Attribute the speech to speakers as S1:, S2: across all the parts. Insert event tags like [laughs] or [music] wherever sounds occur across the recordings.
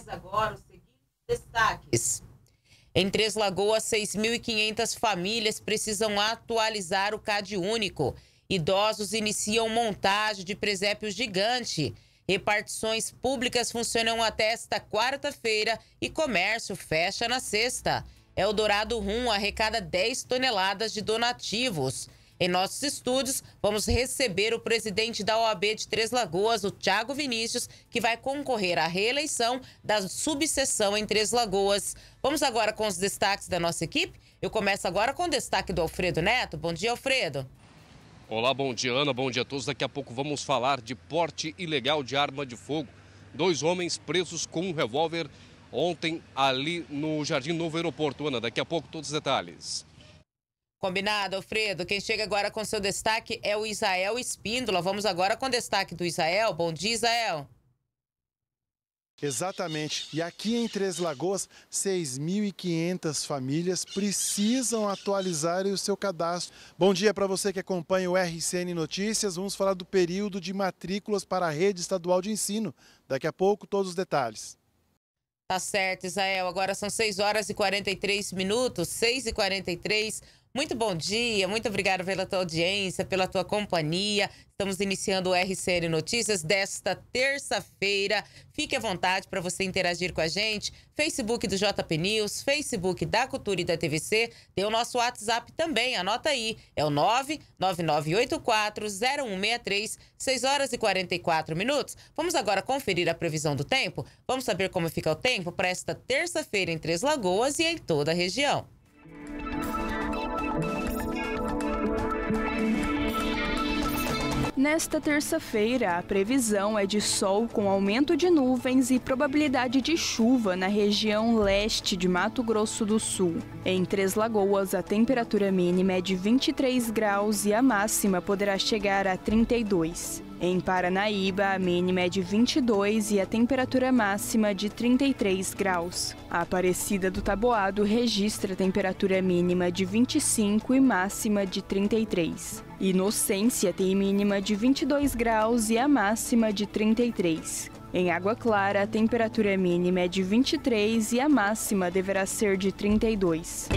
S1: traz agora os seguintes destaques. Em Três Lagoas, 6.500 famílias precisam atualizar o CAD único. Idosos iniciam montagem de presépio gigante. Repartições públicas funcionam até esta quarta-feira e comércio fecha na sexta. Eldorado Rum arrecada 10 toneladas de donativos. Em nossos estúdios, vamos receber o presidente da OAB de Três Lagoas, o Tiago Vinícius, que vai concorrer à reeleição da subseção em Três Lagoas. Vamos agora com os destaques da nossa equipe. Eu começo agora com o destaque do Alfredo Neto. Bom dia, Alfredo.
S2: Olá, bom dia, Ana. Bom dia a todos. Daqui a pouco vamos falar de porte ilegal de arma de fogo. Dois homens presos com um revólver ontem ali no Jardim Novo Aeroporto. Ana, daqui a pouco todos os detalhes.
S1: Combinado, Alfredo. Quem chega agora com seu destaque é o Israel Espíndola. Vamos agora com o destaque do Israel. Bom dia, Israel.
S3: Exatamente. E aqui em Três Lagoas, 6.500 famílias precisam atualizar o seu cadastro. Bom dia para você que acompanha o RCN Notícias. Vamos falar do período de matrículas para a rede estadual de ensino. Daqui a pouco, todos os detalhes.
S1: Tá certo, Israel. Agora são 6 horas e 43 minutos, 6 e 43 muito bom dia, muito obrigado pela tua audiência, pela tua companhia. Estamos iniciando o RCN Notícias desta terça-feira. Fique à vontade para você interagir com a gente. Facebook do JP News, Facebook da Cultura e da TVC. Tem o nosso WhatsApp também, anota aí. É o 999840163, 6 horas e 44 minutos. Vamos agora conferir a previsão do tempo? Vamos saber como fica o tempo para esta terça-feira em Três Lagoas e em toda a região. Música
S4: Nesta terça-feira, a previsão é de sol com aumento de nuvens e probabilidade de chuva na região leste de Mato Grosso do Sul. Em Três Lagoas, a temperatura mínima é de 23 graus e a máxima poderá chegar a 32. Em Paranaíba, a mínima é de 22 e a temperatura máxima de 33 graus. A Aparecida do Taboado registra temperatura mínima de 25 e máxima de 33. Inocência tem mínima de 22 graus e a máxima de 33. Em Água Clara, a temperatura mínima é de 23 e a máxima deverá ser de 32.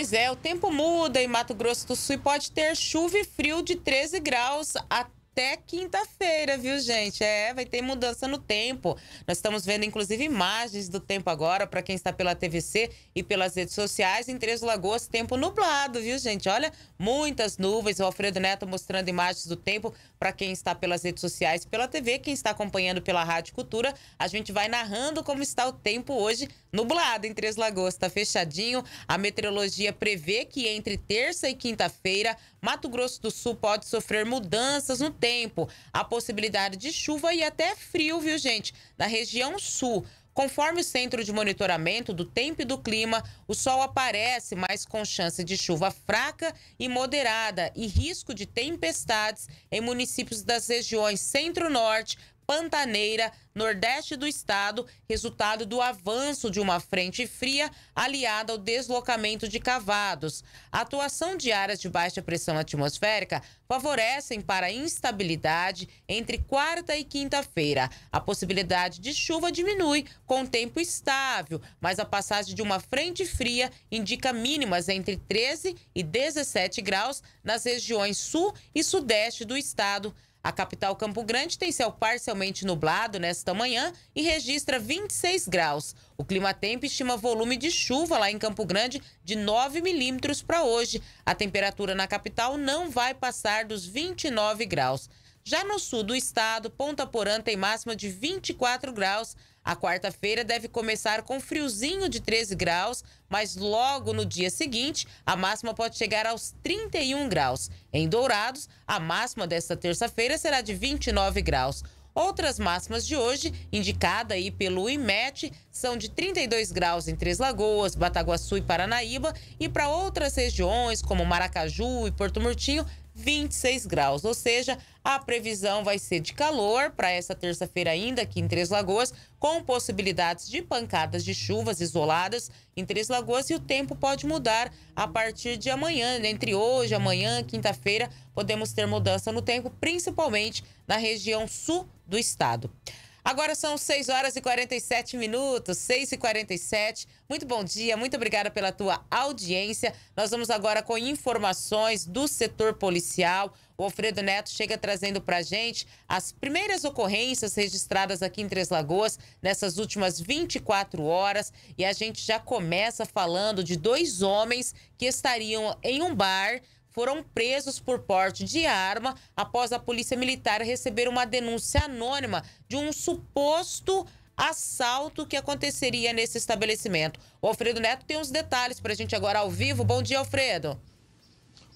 S1: Pois é, o tempo muda em Mato Grosso do Sul e pode ter chuva e frio de 13 graus até até quinta-feira, viu, gente? É, vai ter mudança no tempo. Nós estamos vendo, inclusive, imagens do tempo agora, para quem está pela TVC e pelas redes sociais. Em Três Lagoas, tempo nublado, viu, gente? Olha, muitas nuvens. O Alfredo Neto mostrando imagens do tempo para quem está pelas redes sociais, pela TV, quem está acompanhando pela Rádio Cultura. A gente vai narrando como está o tempo hoje, nublado em Três Lagoas. Está fechadinho. A meteorologia prevê que entre terça e quinta-feira, Mato Grosso do Sul pode sofrer mudanças no tempo, a possibilidade de chuva e até frio, viu, gente? Na região sul. Conforme o Centro de Monitoramento do Tempo e do Clima, o sol aparece, mas com chance de chuva fraca e moderada e risco de tempestades em municípios das regiões Centro-Norte, pantaneira nordeste do estado, resultado do avanço de uma frente fria aliada ao deslocamento de cavados. A atuação de áreas de baixa pressão atmosférica favorecem para a instabilidade entre quarta e quinta-feira. A possibilidade de chuva diminui com tempo estável, mas a passagem de uma frente fria indica mínimas entre 13 e 17 graus nas regiões sul e sudeste do estado. A capital Campo Grande tem céu parcialmente nublado nesta manhã e registra 26 graus. O Climatempo estima volume de chuva lá em Campo Grande de 9 milímetros para hoje. A temperatura na capital não vai passar dos 29 graus. Já no sul do estado, Ponta Porã tem máxima de 24 graus. A quarta-feira deve começar com friozinho de 13 graus, mas logo no dia seguinte a máxima pode chegar aos 31 graus. Em Dourados, a máxima desta terça-feira será de 29 graus. Outras máximas de hoje, indicada aí pelo IMET, são de 32 graus em Três Lagoas, Bataguaçu e Paranaíba, e para outras regiões como Maracaju e Porto Murtinho, 26 graus. Ou seja, a previsão vai ser de calor para essa terça-feira ainda aqui em Três Lagoas, com possibilidades de pancadas de chuvas isoladas em Três Lagoas e o tempo pode mudar a partir de amanhã, entre hoje, amanhã, quinta-feira, podemos ter mudança no tempo, principalmente na região sul do estado. Agora são 6 horas e 47 minutos, 6 e 47. Muito bom dia, muito obrigada pela tua audiência. Nós vamos agora com informações do setor policial. O Alfredo Neto chega trazendo para gente as primeiras ocorrências registradas aqui em Três Lagoas nessas últimas 24 horas. E a gente já começa falando de dois homens que estariam em um bar foram presos por porte de arma após a Polícia Militar receber uma denúncia anônima de um suposto assalto que aconteceria nesse estabelecimento. O Alfredo Neto tem uns detalhes para a gente agora ao vivo. Bom dia, Alfredo.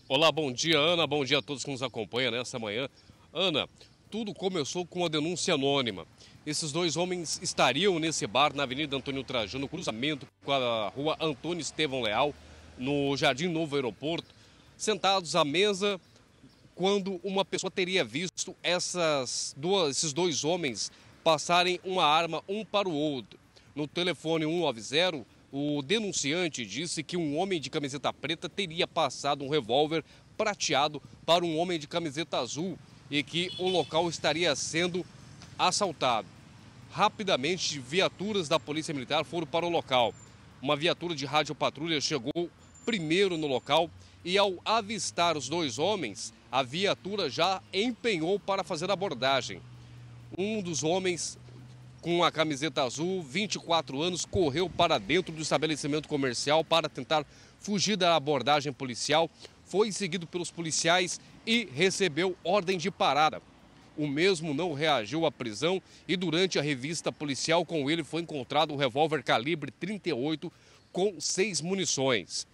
S2: Olá, bom dia, Ana. Bom dia a todos que nos acompanham nessa manhã. Ana, tudo começou com uma denúncia anônima. Esses dois homens estariam nesse bar na Avenida Antônio Trajano, cruzamento com a rua Antônio Estevão Leal, no Jardim Novo Aeroporto, sentados à mesa quando uma pessoa teria visto essas duas, esses dois homens passarem uma arma um para o outro. No telefone 190, o denunciante disse que um homem de camiseta preta teria passado um revólver prateado para um homem de camiseta azul e que o local estaria sendo assaltado. Rapidamente, viaturas da Polícia Militar foram para o local. Uma viatura de rádio patrulha chegou primeiro no local e ao avistar os dois homens, a viatura já empenhou para fazer a abordagem. Um dos homens com a camiseta azul, 24 anos, correu para dentro do estabelecimento comercial para tentar fugir da abordagem policial, foi seguido pelos policiais e recebeu ordem de parada. O mesmo não reagiu à prisão e durante a revista policial com ele foi encontrado um revólver calibre 38 com seis munições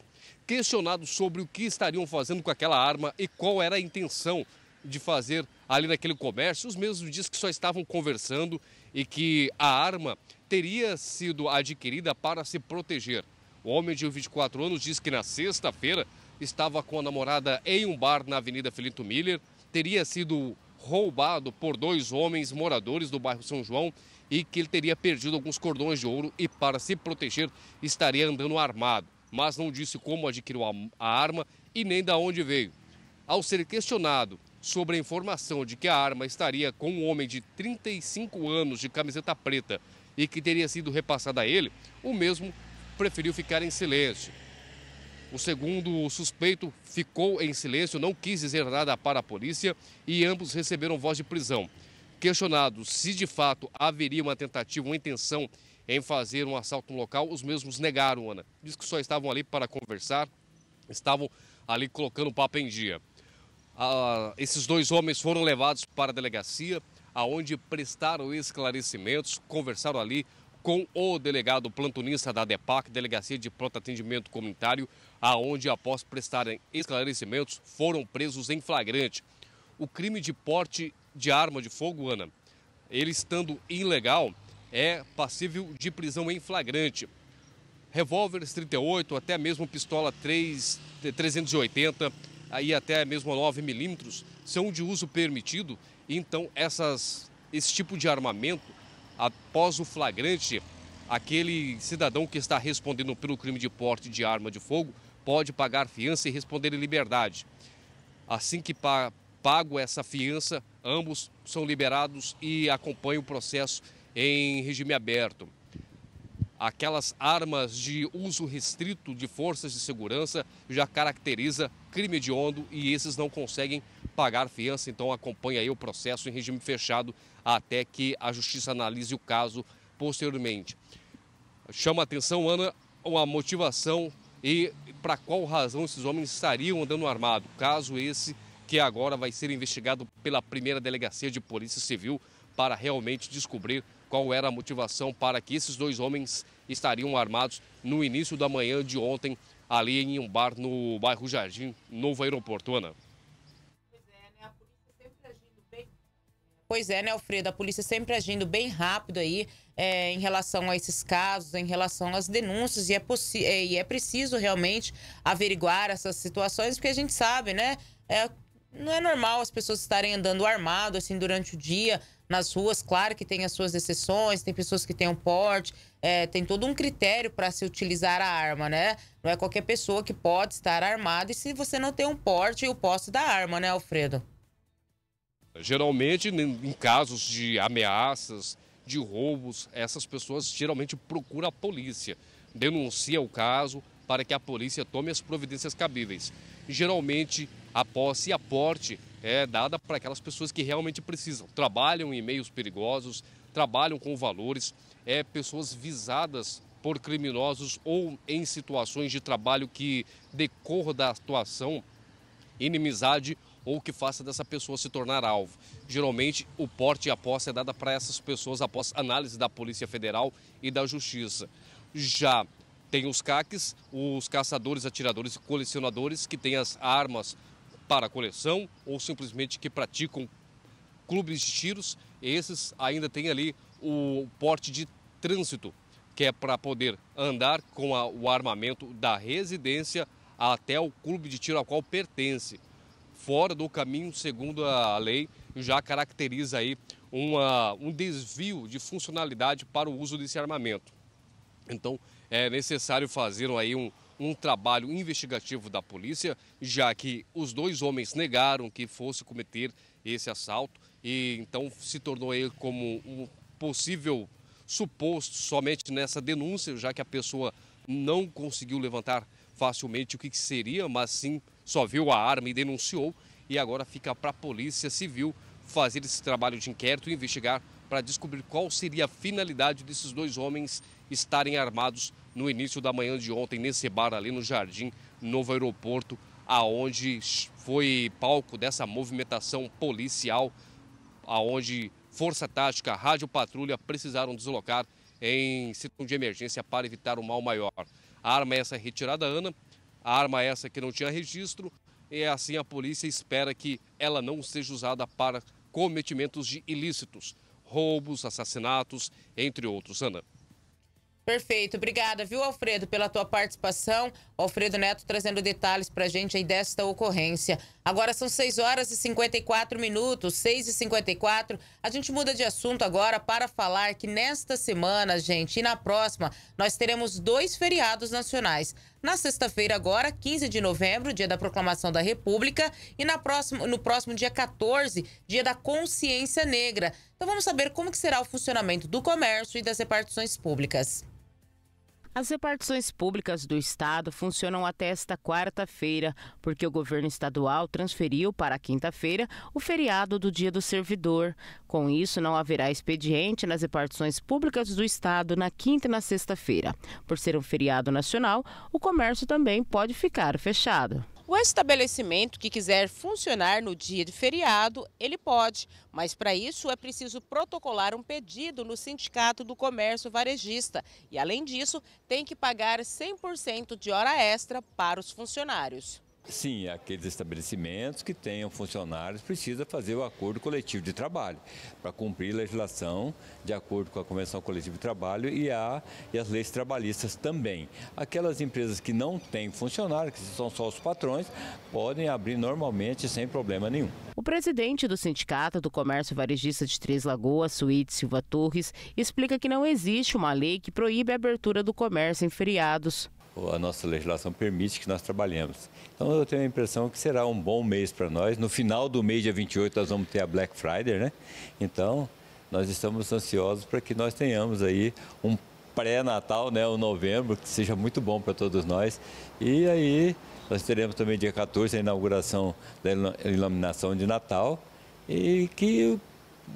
S2: questionado sobre o que estariam fazendo com aquela arma e qual era a intenção de fazer ali naquele comércio. Os mesmos dizem que só estavam conversando e que a arma teria sido adquirida para se proteger. O homem de 24 anos diz que na sexta-feira estava com a namorada em um bar na Avenida Felito Miller, teria sido roubado por dois homens moradores do bairro São João e que ele teria perdido alguns cordões de ouro e para se proteger estaria andando armado mas não disse como adquiriu a arma e nem da onde veio. Ao ser questionado sobre a informação de que a arma estaria com um homem de 35 anos de camiseta preta e que teria sido repassada a ele, o mesmo preferiu ficar em silêncio. O segundo suspeito ficou em silêncio, não quis dizer nada para a polícia e ambos receberam voz de prisão. Questionado se de fato haveria uma tentativa, uma intenção em fazer um assalto no local, os mesmos negaram, Ana. Diz que só estavam ali para conversar, estavam ali colocando o papo em dia. Ah, esses dois homens foram levados para a delegacia, aonde prestaram esclarecimentos, conversaram ali com o delegado plantonista da DEPAC, Delegacia de Pronto Atendimento Comunitário, aonde, após prestarem esclarecimentos, foram presos em flagrante. O crime de porte de arma de fogo, Ana, ele estando ilegal, é passível de prisão em flagrante. Revólveres 38, até mesmo pistola 3, 380 e até mesmo 9 milímetros são de uso permitido. Então, essas, esse tipo de armamento, após o flagrante, aquele cidadão que está respondendo pelo crime de porte de arma de fogo pode pagar fiança e responder em liberdade. Assim que pago essa fiança, ambos são liberados e acompanham o processo em regime aberto. Aquelas armas de uso restrito de forças de segurança já caracteriza crime hediondo e esses não conseguem pagar fiança, então acompanha aí o processo em regime fechado até que a justiça analise o caso posteriormente. Chama atenção, Ana, uma motivação e para qual razão esses homens estariam andando armado, caso esse que agora vai ser investigado pela primeira delegacia de polícia civil para realmente descobrir qual era a motivação para que esses dois homens estariam armados no início da manhã de ontem, ali em um bar no bairro Jardim, Novo Aeroporto. Ana.
S1: Pois é, né, Alfredo? A polícia sempre agindo bem rápido aí é, em relação a esses casos, em relação às denúncias, e é, é, e é preciso realmente averiguar essas situações, porque a gente sabe, né? É, não é normal as pessoas estarem andando armado assim durante o dia, nas ruas. Claro que tem as suas exceções, tem pessoas que têm um porte, é, tem todo um critério para se utilizar a arma, né? Não é qualquer pessoa que pode estar armada e se você não tem um porte e o posse da arma, né, Alfredo?
S2: Geralmente, em casos de ameaças, de roubos, essas pessoas geralmente procuram a polícia, denuncia o caso para que a polícia tome as providências cabíveis. Geralmente, a posse e porte é dada para aquelas pessoas que realmente precisam. Trabalham em meios perigosos, trabalham com valores, é pessoas visadas por criminosos ou em situações de trabalho que decorra da atuação inimizade ou que faça dessa pessoa se tornar alvo. Geralmente, o porte e a posse é dada para essas pessoas após análise da Polícia Federal e da Justiça. Já tem os CACs, os caçadores, atiradores e colecionadores, que têm as armas para a coleção ou simplesmente que praticam clubes de tiros. Esses ainda têm ali o porte de trânsito, que é para poder andar com a, o armamento da residência até o clube de tiro ao qual pertence. Fora do caminho, segundo a lei, já caracteriza aí uma, um desvio de funcionalidade para o uso desse armamento. Então, é necessário fazer aí um, um trabalho investigativo da polícia, já que os dois homens negaram que fosse cometer esse assalto e então se tornou ele como um possível suposto somente nessa denúncia, já que a pessoa não conseguiu levantar facilmente o que, que seria, mas sim só viu a arma e denunciou e agora fica para a Polícia Civil fazer esse trabalho de inquérito e investigar para descobrir qual seria a finalidade desses dois homens estarem armados no início da manhã de ontem, nesse bar ali no Jardim Novo Aeroporto, aonde foi palco dessa movimentação policial, aonde Força Tática, Rádio Patrulha precisaram deslocar em situação de emergência para evitar o um mal maior. A arma essa é retirada, Ana, a arma essa que não tinha registro, e assim a polícia espera que ela não seja usada para cometimentos de ilícitos, roubos, assassinatos, entre outros. Ana.
S1: Perfeito. Obrigada, viu, Alfredo, pela tua participação. Alfredo Neto trazendo detalhes para a gente aí desta ocorrência. Agora são 6 horas e 54 minutos, 6 e 54. A gente muda de assunto agora para falar que nesta semana, gente, e na próxima, nós teremos dois feriados nacionais. Na sexta-feira, agora, 15 de novembro, dia da proclamação da República, e na próxima, no próximo dia 14, dia da consciência negra. Então vamos saber como que será o funcionamento do comércio e das repartições públicas. As repartições públicas do Estado funcionam até esta quarta-feira, porque o governo estadual transferiu para quinta-feira o feriado do Dia do Servidor. Com isso, não haverá expediente nas repartições públicas do Estado na quinta e na sexta-feira. Por ser um feriado nacional, o comércio também pode ficar fechado. O estabelecimento que quiser funcionar no dia de feriado, ele pode, mas para isso é preciso protocolar um pedido no Sindicato do Comércio Varejista e, além disso, tem que pagar 100% de hora extra para os funcionários.
S5: Sim, aqueles estabelecimentos que tenham funcionários precisa fazer o acordo coletivo de trabalho para cumprir a legislação de acordo com a Convenção Coletiva de Trabalho e, a, e as leis trabalhistas também. Aquelas empresas que não têm funcionários, que são só os patrões, podem abrir normalmente sem problema nenhum.
S1: O presidente do Sindicato do Comércio Varejista de Três Lagoas, Suíte Silva Torres, explica que não existe uma lei que proíbe a abertura do comércio em feriados
S5: a nossa legislação permite que nós trabalhemos. Então eu tenho a impressão que será um bom mês para nós. No final do mês, dia 28, nós vamos ter a Black Friday, né? Então nós estamos ansiosos para que nós tenhamos aí um pré-natal, né, o novembro, que seja muito bom para todos nós. E aí nós teremos também dia 14 a inauguração da iluminação de Natal e que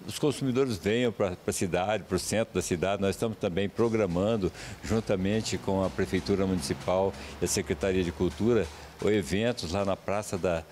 S5: os consumidores venham para a cidade, para o centro da cidade. Nós estamos também programando, juntamente com a Prefeitura Municipal e a Secretaria de Cultura, eventos lá na Praça da,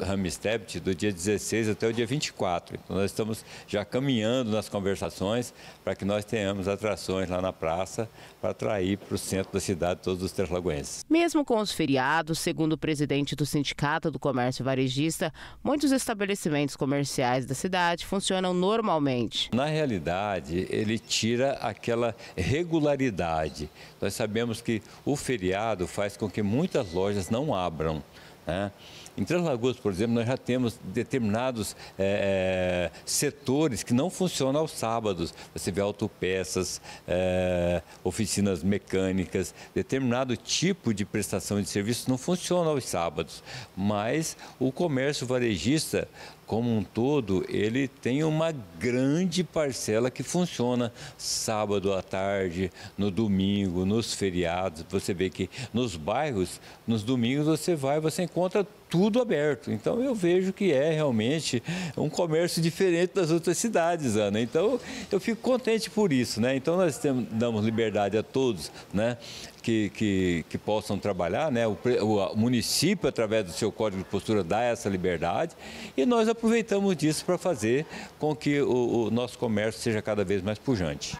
S5: Ramstept do dia 16 até o dia 24. Então, nós estamos já caminhando nas conversações para que nós tenhamos atrações lá na praça para atrair para o centro da cidade todos os terlagoenses.
S1: Mesmo com os feriados, segundo o presidente do Sindicato do Comércio Varejista, muitos estabelecimentos comerciais da cidade funcionam normalmente.
S5: Na realidade, ele tira aquela regularidade. Nós sabemos que o feriado faz com que muitas lojas não abram. Né? Em Três Lagoas, por exemplo, nós já temos determinados é, setores que não funcionam aos sábados. Você vê autopeças, é, oficinas mecânicas, determinado tipo de prestação de serviço não funciona aos sábados. Mas o comércio varejista, como um todo, ele tem uma grande parcela que funciona sábado à tarde, no domingo, nos feriados. Você vê que nos bairros, nos domingos você vai, você encontra tudo aberto. Então eu vejo que é realmente um comércio diferente das outras cidades, Ana. Então eu fico contente por isso, né? Então nós temos, damos liberdade a todos, né? que, que, que, possam trabalhar, né? O, o, município, através do seu código de postura, dá essa liberdade e nós aproveitamos disso para fazer com que o, o nosso comércio seja cada vez mais pujante.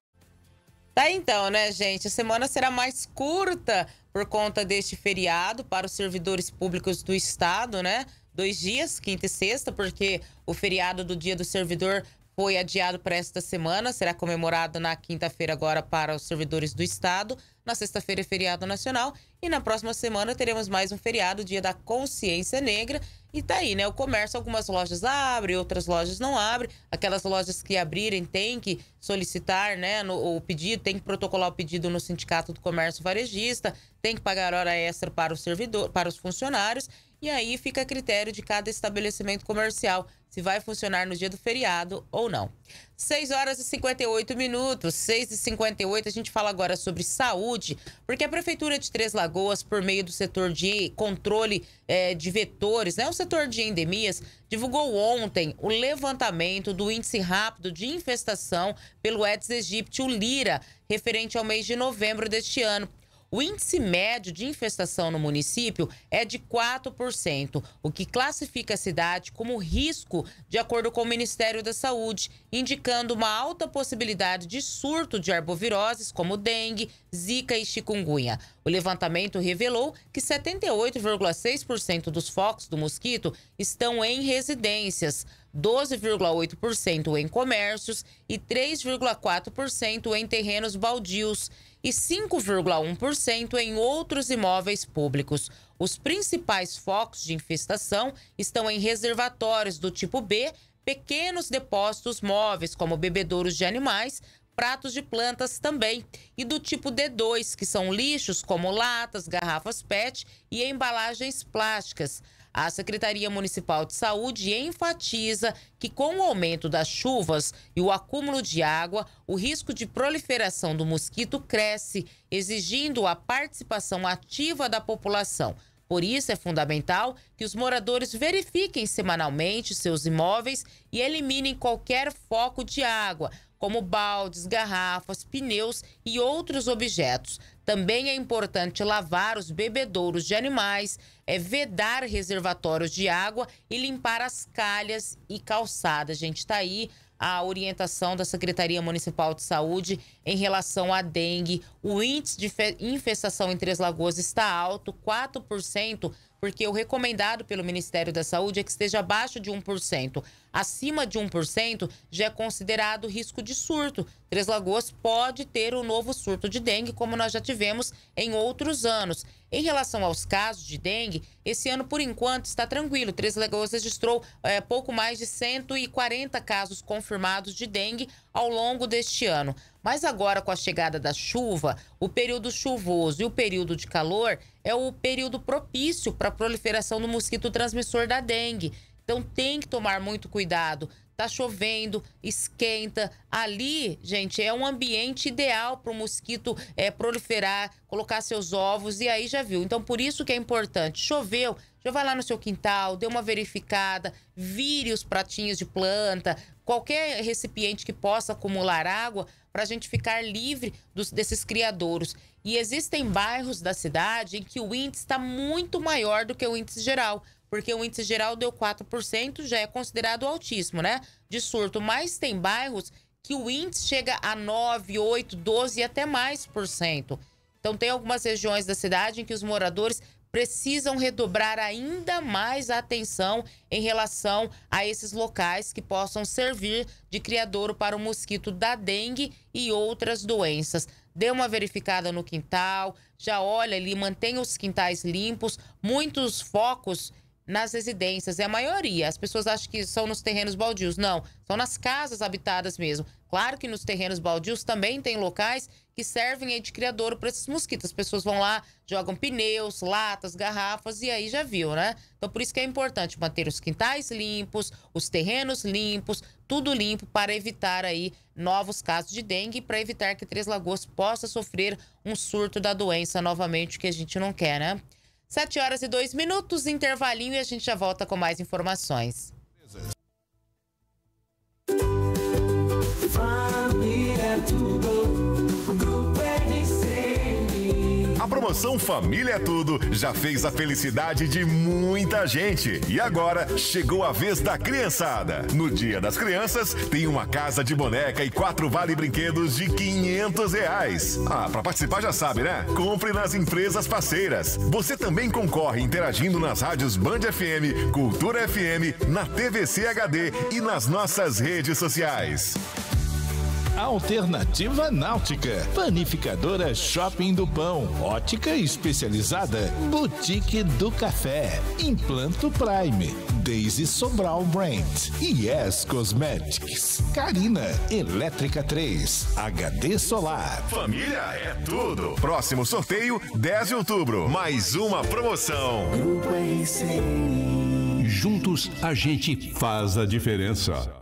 S1: Tá então, né, gente? A semana será mais curta por conta deste feriado para os servidores públicos do Estado, né? Dois dias, quinta e sexta, porque o feriado do Dia do Servidor foi adiado para esta semana, será comemorado na quinta-feira agora para os servidores do Estado, na sexta-feira é feriado nacional e na próxima semana teremos mais um feriado, dia da consciência negra. E tá aí, né? O comércio, algumas lojas abrem, outras lojas não abrem. Aquelas lojas que abrirem têm que solicitar, né, no, o pedido, tem que protocolar o pedido no Sindicato do Comércio Varejista, tem que pagar hora extra para o servidor, para os funcionários. E aí fica a critério de cada estabelecimento comercial se vai funcionar no dia do feriado ou não. 6 horas e 58 minutos, 6 e 58 a gente fala agora sobre saúde, porque a Prefeitura de Três Lagoas, por meio do setor de controle é, de vetores, né, o setor de endemias, divulgou ontem o levantamento do índice rápido de infestação pelo Aedes aegypti, o Lira, referente ao mês de novembro deste ano. O índice médio de infestação no município é de 4%, o que classifica a cidade como risco, de acordo com o Ministério da Saúde, indicando uma alta possibilidade de surto de arboviroses como dengue, zika e chikungunya. O levantamento revelou que 78,6% dos focos do mosquito estão em residências, 12,8% em comércios e 3,4% em terrenos baldios e 5,1% em outros imóveis públicos. Os principais focos de infestação estão em reservatórios do tipo B, pequenos depósitos móveis, como bebedouros de animais, pratos de plantas também e do tipo D2, que são lixos como latas, garrafas PET e embalagens plásticas. A Secretaria Municipal de Saúde enfatiza que, com o aumento das chuvas e o acúmulo de água, o risco de proliferação do mosquito cresce, exigindo a participação ativa da população. Por isso, é fundamental que os moradores verifiquem semanalmente seus imóveis e eliminem qualquer foco de água, como baldes, garrafas, pneus e outros objetos. Também é importante lavar os bebedouros de animais, é vedar reservatórios de água e limpar as calhas e calçadas. Gente, está aí a orientação da Secretaria Municipal de Saúde em relação à dengue. O índice de infestação em Três Lagoas está alto, 4% porque o recomendado pelo Ministério da Saúde é que esteja abaixo de 1%. Acima de 1% já é considerado risco de surto. Três Lagoas pode ter um novo surto de dengue, como nós já tivemos em outros anos. Em relação aos casos de dengue, esse ano, por enquanto, está tranquilo. Três Lagoas registrou é, pouco mais de 140 casos confirmados de dengue ao longo deste ano. Mas agora, com a chegada da chuva, o período chuvoso e o período de calor é o período propício para a proliferação do mosquito transmissor da dengue. Então tem que tomar muito cuidado. Tá chovendo, esquenta. Ali, gente, é um ambiente ideal para o mosquito é, proliferar, colocar seus ovos e aí já viu. Então por isso que é importante. Choveu, já vai lá no seu quintal, dê uma verificada, vire os pratinhos de planta, qualquer recipiente que possa acumular água para a gente ficar livre dos, desses criadouros. E existem bairros da cidade em que o índice está muito maior do que o índice geral, porque o índice geral deu 4%, já é considerado altíssimo né? De surto. Mas tem bairros que o índice chega a 9, 8, 12 e até mais por cento. Então, tem algumas regiões da cidade em que os moradores precisam redobrar ainda mais a atenção em relação a esses locais que possam servir de criadouro para o mosquito da dengue e outras doenças. Dê uma verificada no quintal, já olha ali, mantenha os quintais limpos. Muitos focos nas residências, é a maioria. As pessoas acham que são nos terrenos baldios. Não, são nas casas habitadas mesmo. Claro que nos terrenos baldios também tem locais que servem de criadouro para esses mosquitos. As pessoas vão lá, jogam pneus, latas, garrafas e aí já viu, né? Então por isso que é importante manter os quintais limpos, os terrenos limpos, tudo limpo para evitar aí novos casos de dengue e para evitar que Três Lagoas possa sofrer um surto da doença novamente, que a gente não quer, né? 7 horas e 2 minutos, intervalinho e a gente já volta com mais informações.
S6: Família, é tudo.
S7: promoção Família é Tudo já fez a felicidade de muita gente. E agora chegou a vez da criançada. No Dia das Crianças, tem uma casa de boneca e quatro vale brinquedos de 500 reais. Ah, para participar já sabe, né? Compre nas empresas parceiras. Você também concorre interagindo nas rádios Band FM, Cultura FM, na TVC HD e nas nossas redes sociais. Alternativa Náutica, Panificadora Shopping do Pão, Ótica Especializada, Boutique do Café, Implanto Prime, Daisy Sobral Brand, Yes Cosmetics, Carina, Elétrica 3, HD Solar. Família é tudo. Próximo sorteio, 10 de outubro. Mais uma promoção. Grupo Juntos a gente faz a diferença.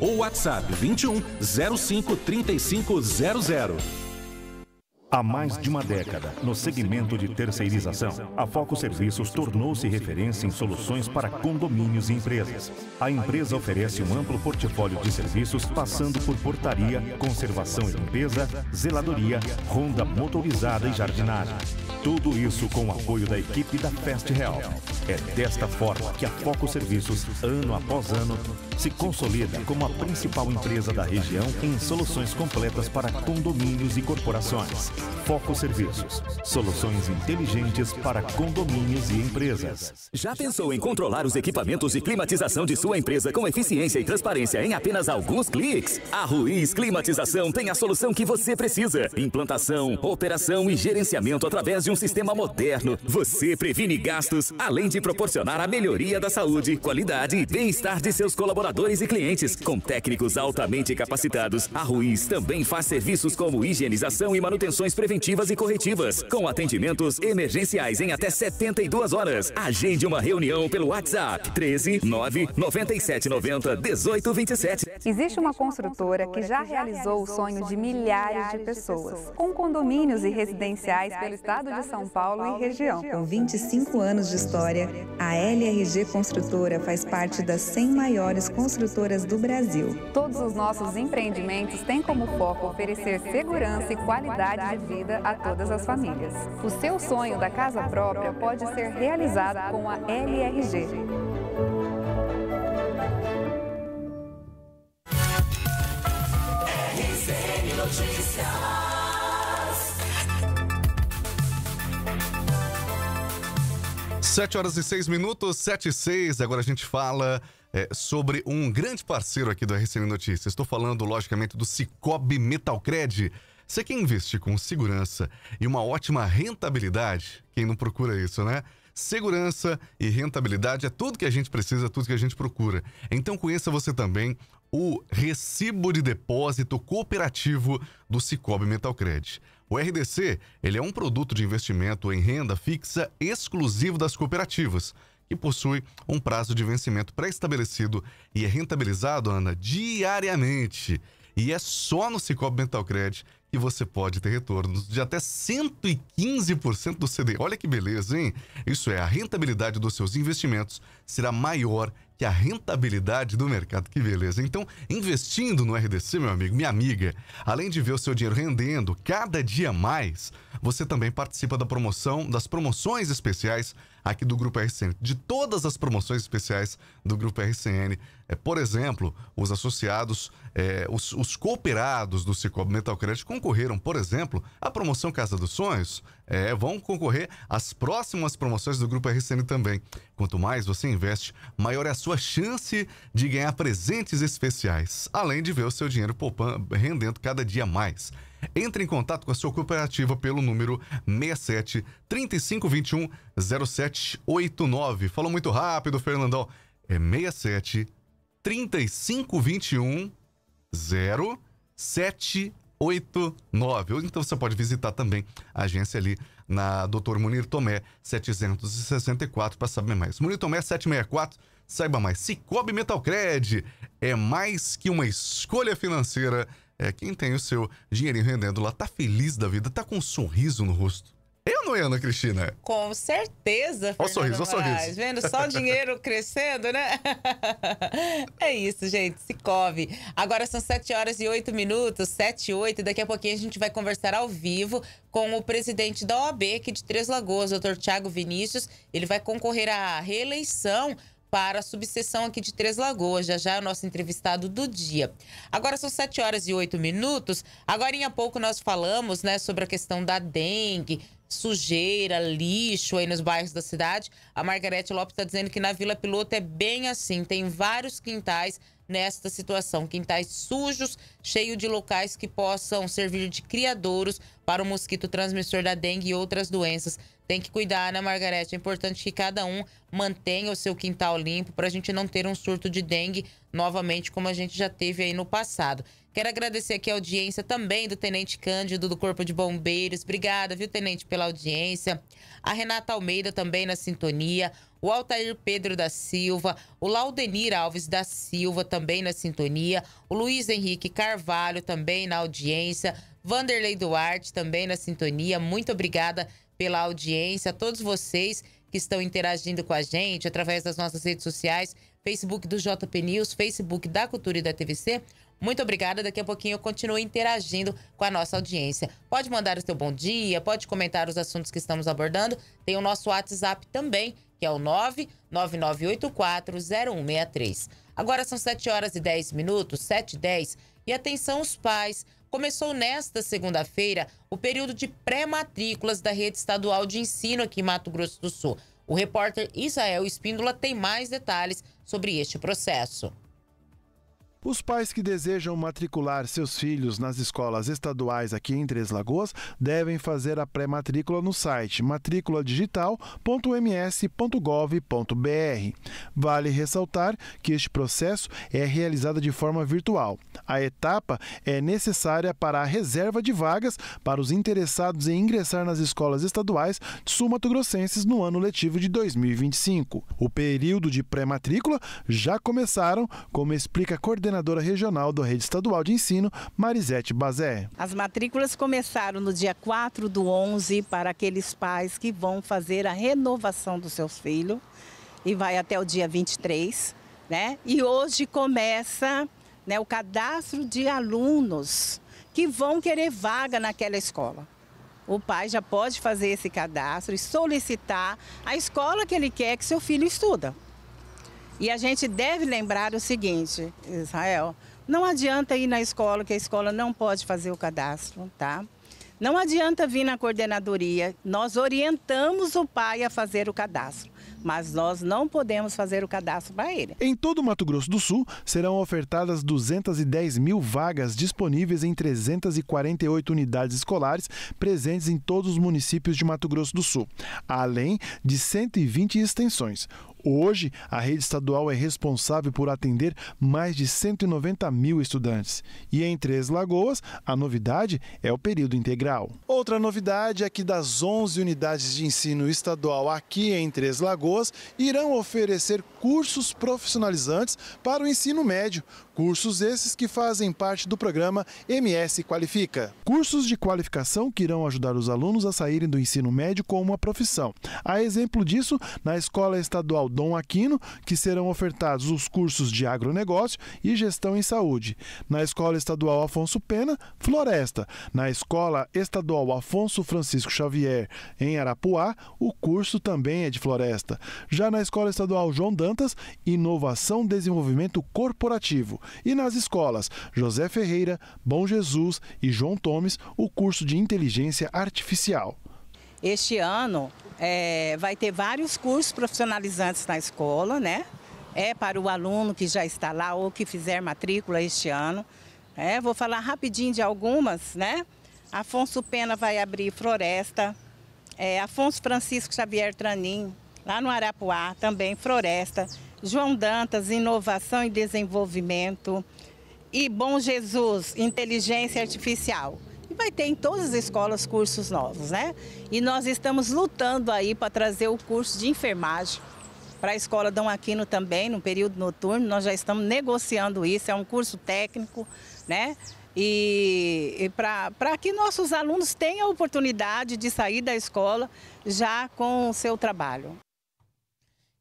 S8: ou WhatsApp 21
S9: 05 35 00. Há mais de uma década, no segmento de terceirização, a Foco Serviços tornou-se referência em soluções para condomínios e empresas. A empresa oferece um amplo portfólio de serviços passando por portaria, conservação e limpeza, zeladoria, ronda motorizada e jardinagem. Tudo isso com o apoio da equipe da Fest Real. É desta forma que a Foco Serviços, ano após ano, se consolida como a principal empresa da região em soluções completas para condomínios e corporações. Foco Serviços, soluções inteligentes para condomínios e empresas. Já pensou em controlar os equipamentos de climatização de sua empresa com eficiência e transparência em apenas alguns cliques? A Ruiz Climatização tem a solução que você precisa: implantação, operação e gerenciamento através de um um sistema moderno, você previne gastos, além de proporcionar a melhoria da saúde, qualidade e bem-estar de seus colaboradores e clientes. Com técnicos altamente capacitados, a Ruiz também faz serviços como higienização e manutenções preventivas e corretivas, com atendimentos emergenciais em até 72 horas. Agende uma reunião pelo WhatsApp 13 9 18 27.
S10: Existe uma construtora que já realizou o sonho de milhares de pessoas, com condomínios e residenciais pelo estado de são Paulo e região. Com 25 anos de história, a LRG Construtora faz parte das 100 maiores construtoras do Brasil. Todos os nossos empreendimentos têm como foco oferecer segurança e qualidade de vida a todas as famílias. O seu sonho da casa própria pode ser realizado com a LRG.
S6: RCN Notícias.
S11: 7 horas e 6 minutos, 7 e 6. Agora a gente fala é, sobre um grande parceiro aqui do RCN Notícias. Estou falando, logicamente, do Cicobi Metalcred. Você quer investir com segurança e uma ótima rentabilidade? Quem não procura isso, né? Segurança e rentabilidade é tudo que a gente precisa, tudo que a gente procura. Então conheça você também o recibo de depósito cooperativo do Cicobi Metal Credit. O RDC ele é um produto de investimento em renda fixa exclusivo das cooperativas, que possui um prazo de vencimento pré-estabelecido e é rentabilizado, Ana, diariamente. E é só no Cicobi Mental Credit que você pode ter retornos de até 115% do CDI. Olha que beleza, hein? Isso é, a rentabilidade dos seus investimentos será maior que a rentabilidade do mercado. Que beleza. Então, investindo no RDC, meu amigo, minha amiga, além de ver o seu dinheiro rendendo cada dia mais, você também participa da promoção, das promoções especiais aqui do Grupo RCN, de todas as promoções especiais do Grupo RCN. É, por exemplo, os associados, é, os, os, cooperados do Cicobi Metal Crédito concorreram, por exemplo, à promoção Casa dos Sonhos. É, vão concorrer às próximas promoções do Grupo RCN também. Quanto mais você investe, maior é a sua chance de ganhar presentes especiais, além de ver o seu dinheiro poupando, rendendo cada dia mais. Entre em contato com a sua cooperativa pelo número 67 3521 0789. Falou muito rápido, Fernandão. É 67 3521 0789. Ou então você pode visitar também a agência ali na Dr. Munir Tomé 764 para saber mais. Munir Tomé 764, saiba mais. Cicobi Metalcred é mais que uma escolha financeira é, quem tem o seu dinheirinho rendendo lá tá feliz da vida, tá com um sorriso no rosto. Eu não, Ana Cristina?
S1: Com certeza, Olha o sorriso, olha o sorriso. Vendo só o dinheiro [laughs] crescendo, né? [laughs] é isso, gente, se cove. Agora são 7 horas e 8 minutos, 7 e 8. Daqui a pouquinho a gente vai conversar ao vivo com o presidente da OAB aqui de Três Lagoas, o doutor Tiago Vinícius. Ele vai concorrer à reeleição para a subseção aqui de Três Lagoas. Já já é o nosso entrevistado do dia. Agora são 7 horas e 8 minutos. Agora em pouco nós falamos né, sobre a questão da dengue, sujeira, lixo aí nos bairros da cidade. A Margarete Lopes está dizendo que na Vila Piloto é bem assim. Tem vários quintais nesta situação. Quintais sujos, cheio de locais que possam servir de criadouros para o mosquito transmissor da dengue e outras doenças. Tem que cuidar, né, Margarete? É importante que cada um mantenha o seu quintal limpo para a gente não ter um surto de dengue novamente, como a gente já teve aí no passado. Quero agradecer aqui a audiência também do Tenente Cândido, do Corpo de Bombeiros. Obrigada, viu, Tenente, pela audiência. A Renata Almeida também na sintonia. O Altair Pedro da Silva. O Laudenir Alves da Silva também na sintonia. O Luiz Henrique Carvalho também na audiência. Vanderlei Duarte também na sintonia. Muito obrigada pela audiência. A todos vocês que estão interagindo com a gente através das nossas redes sociais. Facebook do JP News, Facebook da Cultura e da TVC. Muito obrigada. Daqui a pouquinho eu continuo interagindo com a nossa audiência. Pode mandar o seu bom dia, pode comentar os assuntos que estamos abordando. Tem o nosso WhatsApp também, que é o 999840163. Agora são 7 horas e 10 minutos, 7 e 10. E atenção os pais, começou nesta segunda-feira o período de pré-matrículas da rede estadual de ensino aqui em Mato Grosso do Sul. O repórter Israel Espíndola tem mais detalhes sobre este processo.
S3: Os pais que desejam matricular seus filhos nas escolas estaduais aqui em Três Lagoas devem fazer a pré-matrícula no site matriculadigital.ms.gov.br. Vale ressaltar que este processo é realizado de forma virtual. A etapa é necessária para a reserva de vagas para os interessados em ingressar nas escolas estaduais de mato grossenses no ano letivo de 2025. O período de pré-matrícula já começaram, como explica a coordenadora coordenadora regional da Rede Estadual de Ensino, Marisete Bazé.
S6: As matrículas começaram no dia 4 do 11 para aqueles pais que vão fazer a renovação dos seus filhos e vai até o dia 23, né? E hoje começa né, o cadastro de alunos que vão querer vaga naquela escola. O pai já pode fazer esse cadastro e solicitar a escola que ele quer que seu filho estuda. E a gente deve lembrar o seguinte, Israel, não adianta ir na escola, que a escola não pode fazer o cadastro, tá? Não adianta vir na coordenadoria, nós orientamos o pai a fazer o cadastro, mas nós não podemos fazer o cadastro para ele.
S3: Em todo o Mato Grosso do Sul, serão ofertadas 210 mil vagas disponíveis em 348 unidades escolares presentes em todos os municípios de Mato Grosso do Sul, além de 120 extensões. Hoje, a rede estadual é responsável por atender mais de 190 mil estudantes. E em Três Lagoas, a novidade é o período integral. Outra novidade é que das 11 unidades de ensino estadual aqui em Três Lagoas, irão oferecer cursos profissionalizantes para o ensino médio. Cursos esses que fazem parte do programa MS Qualifica. Cursos de qualificação que irão ajudar os alunos a saírem do ensino médio com uma profissão. A exemplo disso, na Escola Estadual Dom Aquino, que serão ofertados os cursos de agronegócio e gestão em saúde. Na Escola Estadual Afonso Pena, Floresta. Na Escola Estadual Afonso Francisco Xavier, em Arapuá, o curso também é de floresta. Já na Escola Estadual João Dantas, Inovação e Desenvolvimento Corporativo. E nas escolas José Ferreira, Bom Jesus e João Tomes, o curso de Inteligência Artificial.
S6: Este ano é, vai ter vários cursos profissionalizantes na escola, né? É para o aluno que já está lá ou que fizer matrícula este ano. É, vou falar rapidinho de algumas, né? Afonso Pena vai abrir Floresta, é, Afonso Francisco Xavier Tranin, lá no Arapuá, também Floresta, João Dantas, Inovação e Desenvolvimento, e Bom Jesus, Inteligência Artificial vai ter em todas as escolas cursos novos, né? E nós estamos lutando aí para trazer o curso de enfermagem para a escola Dom Aquino também, no período noturno. Nós já estamos negociando isso, é um curso técnico, né? E, e para que nossos alunos tenham a oportunidade de sair da escola
S1: já com o seu trabalho.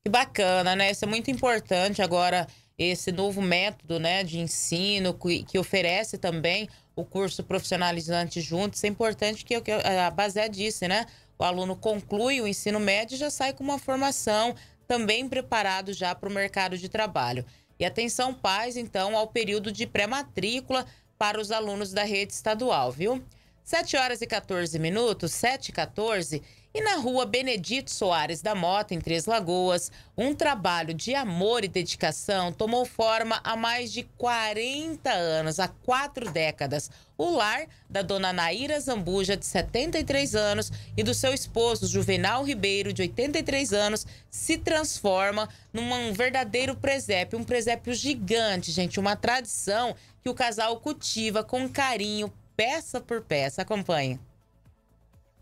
S1: Que bacana, né? Isso é muito importante agora esse novo método né, de ensino que, que oferece também o curso profissionalizante juntos. É importante que, que a Bazé disse, né? O aluno conclui o ensino médio e já sai com uma formação também preparado já para o mercado de trabalho. E atenção, pais, então, ao período de pré-matrícula para os alunos da rede estadual, viu? 7 horas e 14 minutos, 7 e 14, e na rua Benedito Soares da Mota, em Três Lagoas, um trabalho de amor e dedicação tomou forma há mais de 40 anos, há quatro décadas. O lar da dona Naira Zambuja, de 73 anos, e do seu esposo, Juvenal Ribeiro, de 83 anos, se transforma num verdadeiro presépio, um presépio gigante, gente, uma tradição que o casal cultiva com carinho, peça por peça. Acompanhe.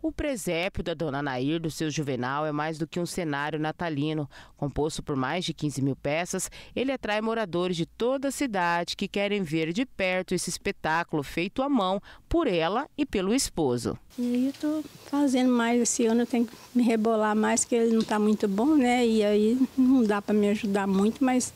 S1: O presépio da Dona Nair do seu Juvenal é mais do que um cenário natalino. Composto por mais de 15 mil peças, ele atrai moradores de toda a cidade que querem ver de perto esse espetáculo feito à mão por ela e pelo esposo.
S12: E aí eu estou fazendo mais esse ano, eu tenho que me rebolar mais, que ele não está muito bom, né? E aí não dá para me ajudar muito,
S1: mas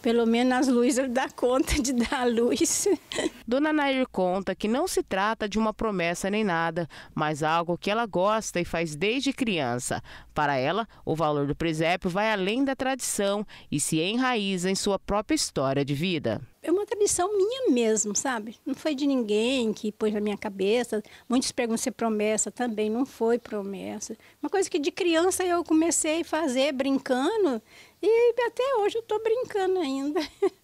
S1: pelo menos as luzes [laughs] dá conta de dar luz. [laughs] Dona Nair conta que não se trata de uma promessa nem nada, mas algo que ela gosta e faz desde criança. Para ela, o valor do presépio vai além da tradição e se enraiza em sua própria história de vida
S12: é uma tradição minha mesmo, sabe? Não foi de ninguém que pôs na minha cabeça. Muitos perguntam se é promessa também, não foi promessa. Uma coisa que de criança eu comecei a fazer brincando e até hoje eu estou brincando ainda. [laughs]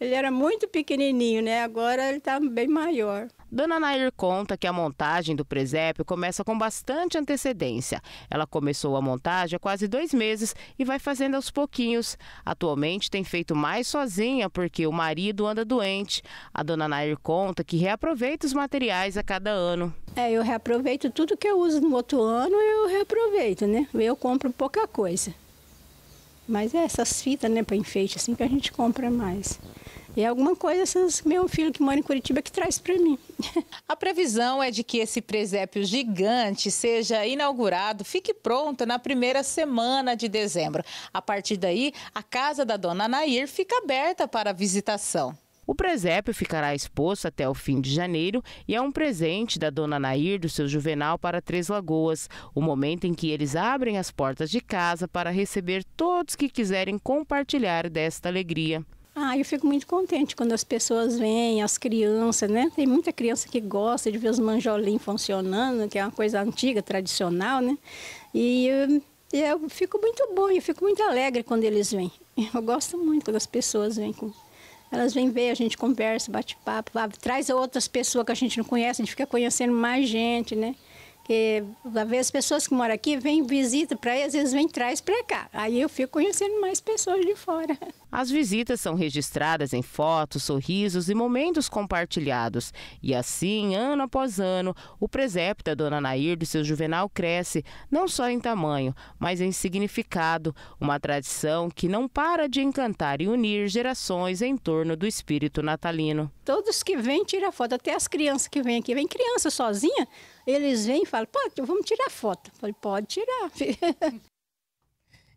S12: Ele era muito pequenininho, né? Agora ele está bem
S1: maior. Dona Nair conta que a montagem do presépio começa com bastante antecedência. Ela começou a montagem há quase dois meses e vai fazendo aos pouquinhos. Atualmente tem feito mais sozinha porque o marido anda doente. A dona Nair conta que reaproveita os materiais a cada ano. É, eu reaproveito tudo que eu uso no outro ano,
S12: eu reaproveito, né? Eu compro pouca coisa. Mas é essas fitas, né, para enfeite, assim que a gente compra mais. E é alguma coisa, essas, meu filho que mora em Curitiba que traz
S1: para mim. [laughs] A previsão é de que esse presépio gigante seja inaugurado, fique pronto na primeira semana de dezembro. A partir daí, a casa da dona Nair fica aberta para visitação. O presépio ficará exposto até o fim de janeiro e é um presente da dona Nair do seu Juvenal para Três Lagoas, o momento em que eles abrem as portas de casa para receber todos que quiserem compartilhar desta alegria.
S12: Ah, eu fico muito contente quando as pessoas vêm, as crianças, né? Tem muita criança que gosta de ver os manjolinhos funcionando, que é uma coisa antiga, tradicional, né? E eu, eu fico muito bom, eu fico muito alegre quando eles vêm. Eu gosto muito quando as pessoas vêm com elas vêm ver, a gente conversa, bate papo, traz outras pessoas que a gente não conhece, a gente fica conhecendo mais gente, né? porque às vezes as pessoas que moram aqui vêm visita para aí, às vezes vêm traz para cá. Aí eu fico conhecendo mais pessoas de fora.
S1: [laughs] As visitas são registradas em fotos, sorrisos e momentos compartilhados. E assim, ano após ano, o presépio da dona Nair do seu Juvenal cresce, não só em tamanho, mas em significado, uma tradição que não para de encantar e unir gerações em torno do espírito natalino.
S12: Todos que vêm tiram foto, até as crianças que vêm aqui, vem criança sozinha, eles vêm e falam, pode, vamos tirar foto. Eu falei, pode tirar. [laughs]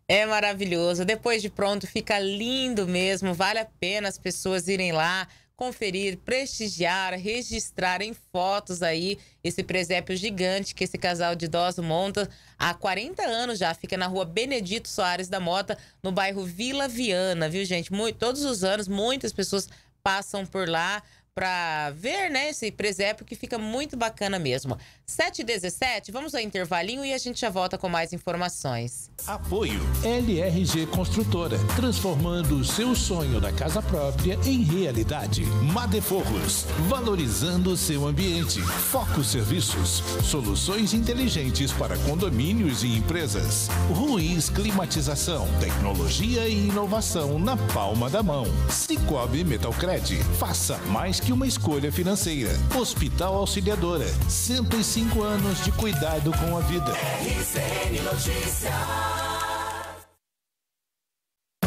S1: É maravilhoso. Depois de pronto, fica lindo mesmo. Vale a pena as pessoas irem lá conferir, prestigiar, registrar em fotos aí esse presépio gigante que esse casal de idosos monta há 40 anos já. Fica na rua Benedito Soares da Mota, no bairro Vila Viana, viu, gente? Muito, todos os anos, muitas pessoas passam por lá para ver, né, esse presépio que fica muito bacana mesmo. 7h17, vamos ao intervalinho e a gente já volta com mais informações.
S7: Apoio LRG Construtora, transformando o seu sonho da casa própria em realidade. Madeforros, valorizando o seu ambiente. Foco Serviços, soluções inteligentes para condomínios e empresas. Ruiz Climatização, tecnologia e inovação na palma da mão. Cicobi Metalcred, faça mais que uma escolha financeira. Hospital Auxiliadora, 150. 25 anos de cuidado com a vida.
S6: RCN Notícias.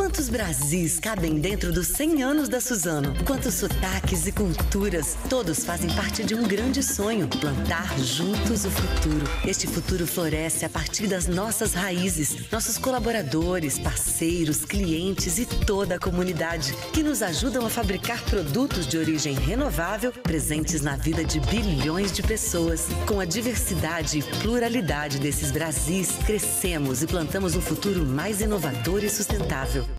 S7: Quantos
S11: Brasis cabem dentro dos 100 anos da Suzano? Quantos sotaques e culturas? Todos fazem parte de um grande sonho: plantar juntos o futuro. Este futuro floresce a partir das nossas raízes, nossos colaboradores, parceiros, clientes e toda a comunidade que nos ajudam a fabricar produtos de origem renovável presentes na vida de bilhões de pessoas. Com a diversidade e pluralidade desses Brasis, crescemos e plantamos um futuro mais inovador e sustentável.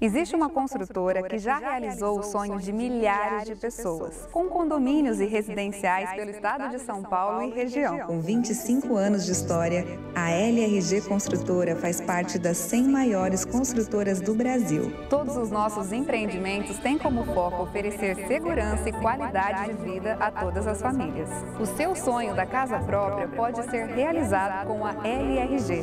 S10: Existe uma construtora que já realizou o sonho de milhares de pessoas, com condomínios e residenciais pelo estado de São Paulo e região. Com 25 anos de história, a LRG Construtora faz parte das 100 maiores construtoras do Brasil. Todos os nossos empreendimentos têm como foco oferecer segurança e qualidade de vida a todas as famílias. O seu sonho da casa própria pode ser realizado com a LRG.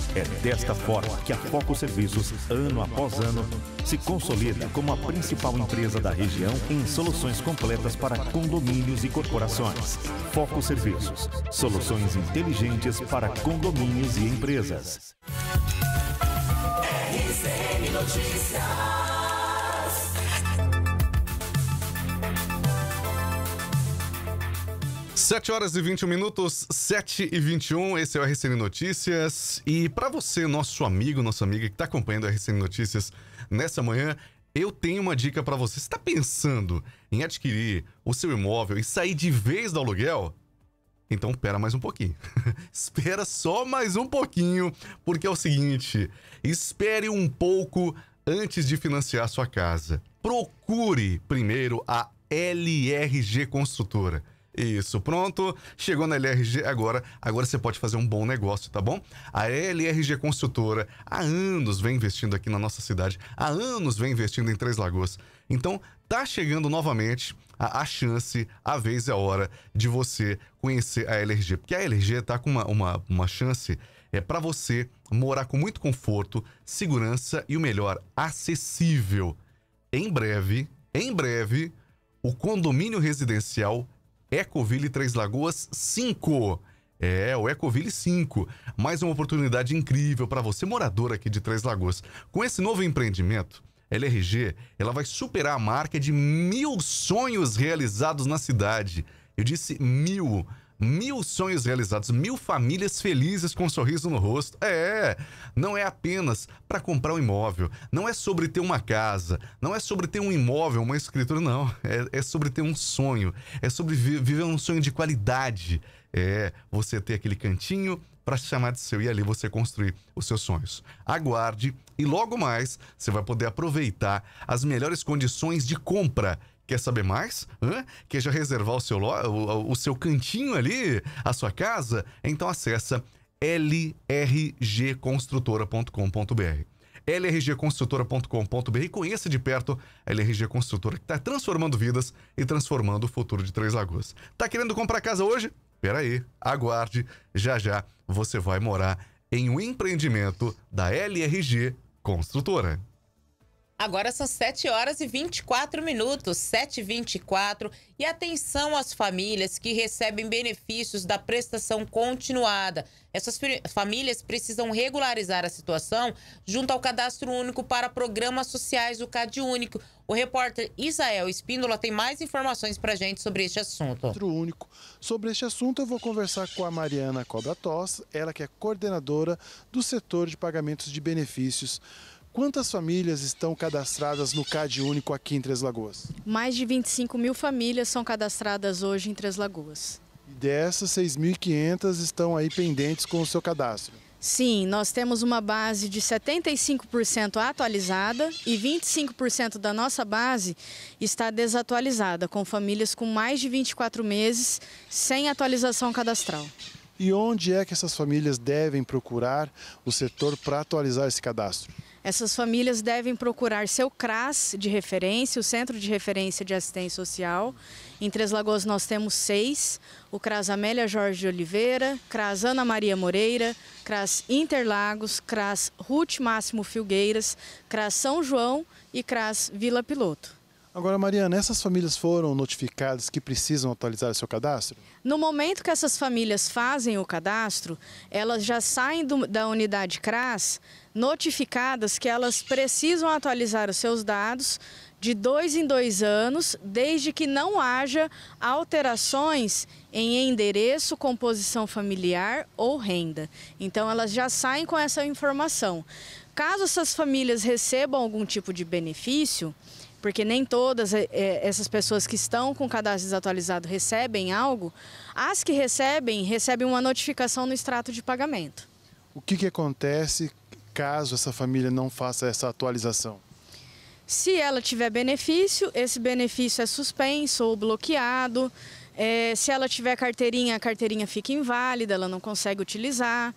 S9: É desta forma que a Foco Serviços, ano após ano, se consolida como a principal empresa da região em soluções completas para condomínios e corporações. Foco Serviços, soluções inteligentes para condomínios e empresas.
S6: RCN Notícias.
S11: 7 horas e 21 minutos, 7 e 21, esse é o RCN Notícias. E para você, nosso amigo, nossa amiga que está acompanhando o RCN Notícias nessa manhã, eu tenho uma dica para você. Você está pensando em adquirir o seu imóvel e sair de vez do aluguel? Então espera mais um pouquinho. [laughs] espera só mais um pouquinho, porque é o seguinte, espere um pouco antes de financiar sua casa. Procure primeiro a LRG Construtora isso, pronto. Chegou na LRG agora. Agora você pode fazer um bom negócio, tá bom? A LRG Construtora há anos vem investindo aqui na nossa cidade, há anos vem investindo em Três Lagoas. Então, tá chegando novamente a, a chance, a vez e a hora de você conhecer a LRG. Porque a LRG tá com uma, uma, uma chance é para você morar com muito conforto, segurança e o melhor, acessível. Em breve, em breve, o condomínio residencial Ecoville Três Lagoas 5. É, o Ecoville 5. Mais uma oportunidade incrível para você, morador aqui de Três Lagoas. Com esse novo empreendimento, LRG, ela vai superar a marca de mil sonhos realizados na cidade. Eu disse mil. Mil sonhos realizados, mil famílias felizes com um sorriso no rosto. É, não é apenas para comprar um imóvel, não é sobre ter uma casa, não é sobre ter um imóvel, uma escritura, não. É, é sobre ter um sonho, é sobre viver um sonho de qualidade. É você ter aquele cantinho para chamar de seu e ali você construir os seus sonhos. Aguarde e logo mais você vai poder aproveitar as melhores condições de compra Quer saber mais? Hã? Quer já reservar o seu, o, o seu cantinho ali, a sua casa? Então acessa lrgconstrutora.com.br lrgconstrutora.com.br e conheça de perto a LRG Construtora, que está transformando vidas e transformando o futuro de Três Lagoas. Tá querendo comprar casa hoje? Peraí, aguarde, já já você vai morar em um empreendimento da LRG Construtora.
S1: Agora são 7 horas e 24 minutos, 7 e 24 E atenção às famílias que recebem benefícios da prestação continuada. Essas famílias precisam regularizar a situação junto ao Cadastro Único para Programas Sociais do CadÚnico. O repórter Isael Espíndola tem mais informações para gente sobre este assunto. Cadastro
S3: Único. Sobre este assunto eu vou conversar com a Mariana Cobra Toss, ela que é coordenadora do setor de pagamentos de benefícios Quantas famílias estão cadastradas no CAD Único aqui em Três Lagoas?
S4: Mais de 25 mil famílias são cadastradas hoje em Três Lagoas.
S3: E dessas, 6.500 estão aí pendentes com o seu cadastro.
S4: Sim, nós temos uma base de 75% atualizada e 25% da nossa base está desatualizada, com famílias com mais de 24 meses sem atualização cadastral. E onde
S3: é que essas famílias devem procurar o setor para atualizar esse cadastro?
S4: Essas famílias devem procurar seu CRAS de referência, o Centro de Referência de Assistência Social. Em Três Lagoas nós temos seis, o CRAS Amélia Jorge de Oliveira, CRAS Ana Maria Moreira, CRAS Interlagos, CRAS Ruth Máximo Filgueiras, CRAS São João e CRAS Vila Piloto.
S3: Agora, Mariana, essas famílias foram notificadas que precisam atualizar o seu cadastro?
S4: No momento que essas famílias fazem o cadastro, elas já saem do, da unidade CRAS notificadas que elas precisam atualizar os seus dados de dois em dois anos, desde que não haja alterações em endereço, composição familiar ou renda. Então, elas já saem com essa informação. Caso essas famílias recebam algum tipo de benefício, porque nem todas eh, eh, essas pessoas que estão com cadastro desatualizado recebem algo, as que recebem, recebem uma notificação no extrato de pagamento.
S3: O que, que acontece caso essa família não faça essa atualização?
S4: Se ela tiver benefício, esse benefício é suspenso ou bloqueado. É, se ela tiver carteirinha, a carteirinha fica inválida, ela não consegue utilizar.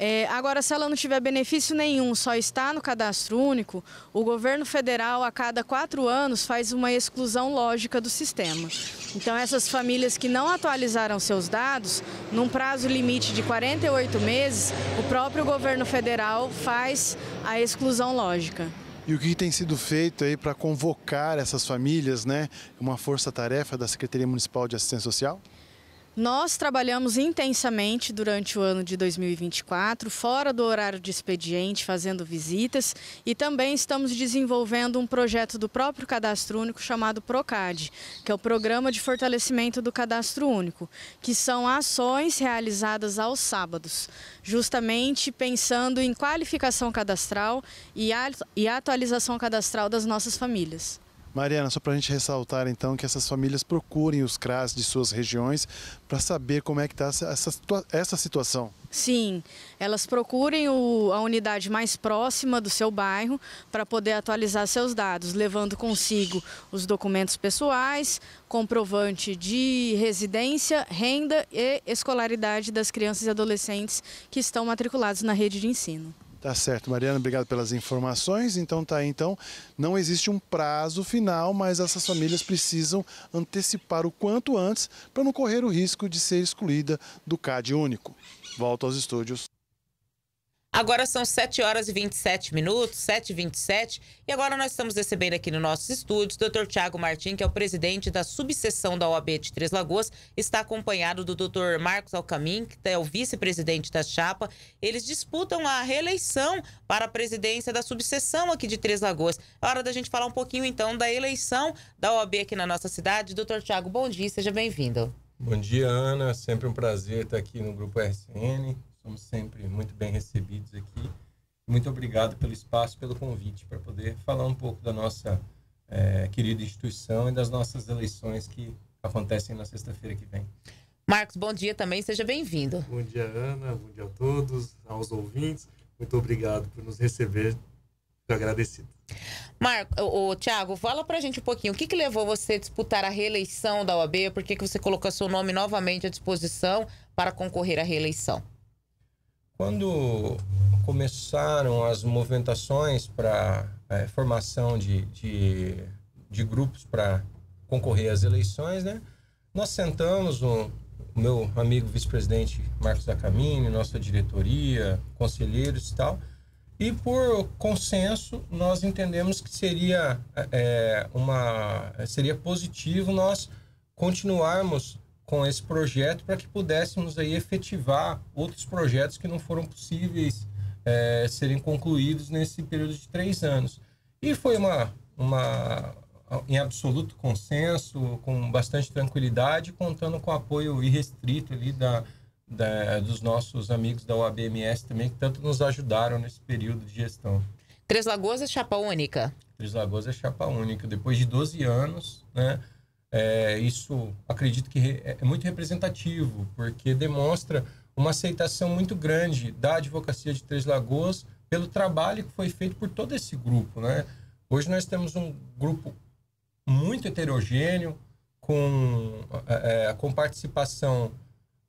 S4: É, agora, se ela não tiver benefício nenhum, só está no cadastro único, o governo federal, a cada quatro anos, faz uma exclusão lógica do sistema. Então, essas famílias que não atualizaram seus dados, num prazo limite de 48 meses, o próprio governo federal faz a exclusão lógica.
S3: E o que tem sido feito aí para convocar essas famílias, né? Uma força-tarefa da Secretaria Municipal de Assistência Social?
S4: Nós trabalhamos intensamente durante o ano de 2024, fora do horário de expediente, fazendo visitas e também estamos desenvolvendo um projeto do próprio Cadastro Único chamado PROCAD, que é o Programa de Fortalecimento do Cadastro Único, que são ações realizadas aos sábados, justamente pensando em qualificação cadastral e atualização cadastral das nossas famílias.
S3: Mariana, só para a gente ressaltar então que essas famílias procurem os CRAS de suas regiões para saber como é que está essa, essa situação.
S4: Sim, elas procurem o, a unidade mais próxima do seu bairro para poder atualizar seus dados, levando consigo os documentos pessoais, comprovante de residência, renda e escolaridade das crianças e adolescentes que estão matriculados na rede de ensino.
S3: Tá certo, Mariana, obrigado pelas informações. Então tá, então não existe um prazo final, mas essas famílias precisam antecipar o quanto antes para não correr o risco de ser excluída do CAD único. Volto aos estúdios.
S1: Agora são 7 horas e 27 minutos, 7 e 27 e agora nós estamos recebendo aqui no nossos estúdios o Dr. Tiago Martim, que é o presidente da subseção da OAB de Três Lagoas, está acompanhado do Dr. Marcos Alcamin, que é o vice-presidente da chapa. Eles disputam a reeleição para a presidência da subseção aqui de Três Lagoas. É hora da gente falar um pouquinho então da eleição da OAB aqui na nossa cidade. Dr. Tiago, bom dia, seja bem-vindo.
S13: Bom dia, Ana. Sempre um prazer estar aqui no Grupo RCN como sempre, muito bem recebidos aqui. Muito obrigado pelo espaço, pelo convite, para poder falar um pouco da nossa é, querida instituição e das nossas eleições que
S14: acontecem na sexta-feira que vem.
S1: Marcos, bom dia também, seja bem-vindo.
S14: Bom dia, Ana, bom dia a todos, aos ouvintes. Muito obrigado por nos receber, muito agradecido.
S1: Marco, o, o Tiago, fala pra gente um pouquinho, o que, que levou você a disputar a reeleição da OAB? Por que, que você colocou seu nome novamente à disposição para concorrer à reeleição?
S13: Quando começaram as movimentações para é, formação de, de, de grupos para concorrer às eleições, né? Nós sentamos, o, o meu amigo vice-presidente Marcos Acamini, nossa diretoria, conselheiros e tal, e por consenso nós entendemos que seria, é, uma, seria positivo nós continuarmos com esse projeto para que pudéssemos aí efetivar outros projetos que não foram possíveis é, serem concluídos nesse período de três anos. E foi uma, uma em absoluto consenso, com bastante tranquilidade, contando com apoio irrestrito ali da, da, dos nossos amigos da UABMS também, que tanto nos ajudaram nesse período de gestão.
S1: Três Lagoas é chapa única?
S13: Três Lagoas é chapa única. Depois de 12 anos, né? É, isso acredito que é, é muito representativo, porque demonstra uma aceitação muito grande da advocacia de Três Lagoas pelo trabalho que foi feito por todo esse grupo. Né? Hoje nós temos um grupo muito heterogêneo, com, é, é com participação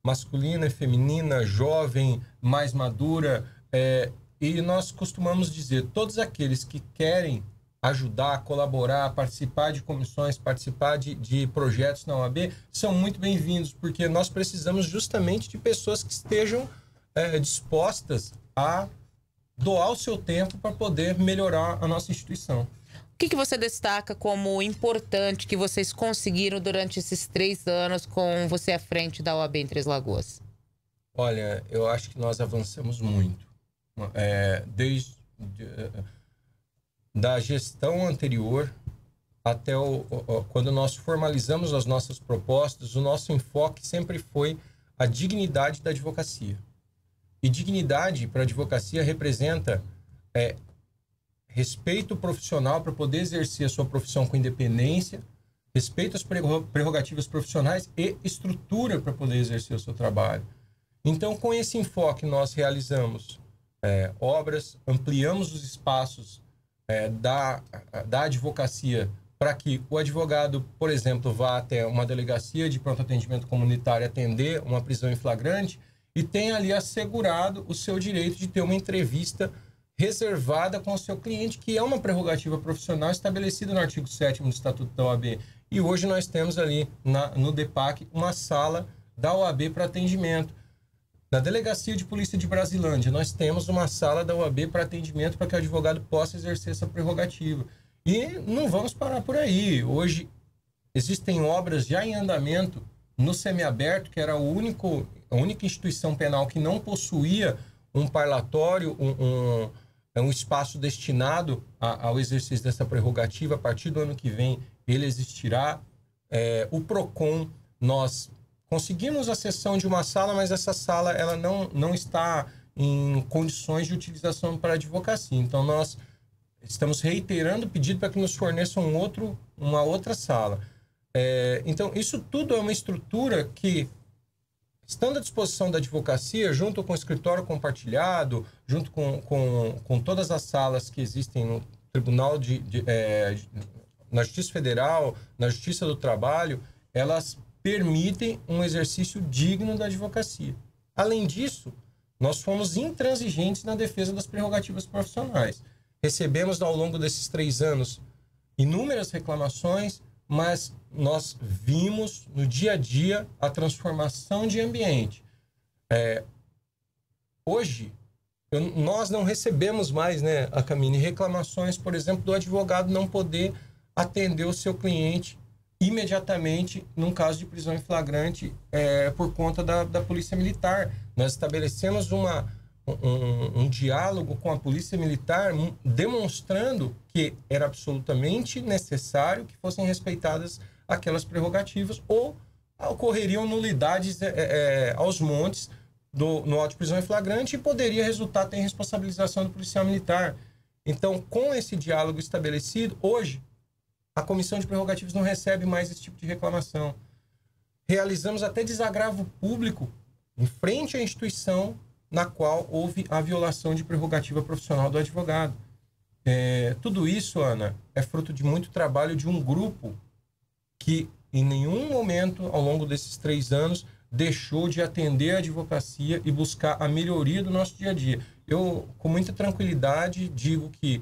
S13: masculina e feminina, jovem, mais madura, é, e nós costumamos dizer: todos aqueles que querem ajudar, colaborar, participar de comissões, participar de, de projetos na OAB, são muito bem-vindos, porque nós precisamos justamente de pessoas que estejam é, dispostas a doar o seu tempo para poder melhorar a nossa instituição.
S1: O que, que você destaca como importante que vocês conseguiram durante esses três anos com você à frente da OAB em Três Lagoas?
S13: Olha, eu acho que nós avançamos muito. É, desde da gestão anterior até o, o, quando nós formalizamos as nossas propostas, o nosso enfoque sempre foi a dignidade da advocacia. E dignidade para a advocacia representa é, respeito profissional para poder exercer a sua profissão com independência, respeito às prerrogativas profissionais e estrutura para poder exercer o seu trabalho. Então, com esse enfoque, nós realizamos é, obras, ampliamos os espaços é, da, da advocacia para que o advogado, por exemplo, vá até uma delegacia de pronto atendimento comunitário atender uma prisão em flagrante e tenha ali assegurado o seu direito de ter uma entrevista reservada com o seu cliente, que é uma prerrogativa profissional estabelecida no artigo 7 do Estatuto da OAB. E hoje nós temos ali na, no DEPAC uma sala da OAB para atendimento. Na Delegacia de Polícia de Brasilândia, nós temos uma sala da UAB para atendimento para que o advogado possa exercer essa prerrogativa. E não vamos parar por aí. Hoje existem obras já em andamento no semiaberto, que era o único, a única instituição penal que não possuía um parlatório, um, um, um espaço destinado a, ao exercício dessa prerrogativa. A partir do ano que vem, ele existirá. É, o PROCON, nós conseguimos a sessão de uma sala, mas essa sala ela não, não está em condições de utilização para advocacia. Então nós estamos reiterando o pedido para que nos forneçam um outro, uma outra sala. É, então isso tudo é uma estrutura que estando à disposição da advocacia, junto com o escritório compartilhado, junto com, com, com todas as salas que existem no Tribunal de, de, é, na Justiça Federal, na Justiça do Trabalho, elas permitem um exercício digno da advocacia. Além disso, nós fomos intransigentes na defesa das prerrogativas profissionais. Recebemos ao longo desses três anos inúmeras reclamações, mas nós vimos no dia a dia a transformação de ambiente. É, hoje, eu, nós não recebemos mais, né, a Camine, reclamações, por exemplo, do advogado não poder atender o seu cliente imediatamente num caso de prisão em flagrante é, por conta da, da Polícia Militar. Nós estabelecemos uma, um, um, diálogo com a Polícia Militar hum, demonstrando que era absolutamente necessário que fossem respeitadas aquelas prerrogativas ou ocorreriam nulidades é, é, é aos montes do, no auto de prisão em flagrante e poderia resultar em responsabilização do policial militar. Então, com esse diálogo estabelecido, hoje a Comissão de Prerrogativas não recebe mais esse tipo de reclamação. Realizamos até desagravo público em frente à instituição na qual houve a violação de prerrogativa profissional do advogado. É, tudo isso, Ana, é fruto de muito trabalho de um grupo que, em nenhum momento ao longo desses três anos, deixou de atender a advocacia e buscar a melhoria do nosso dia a dia. Eu, com muita tranquilidade, digo que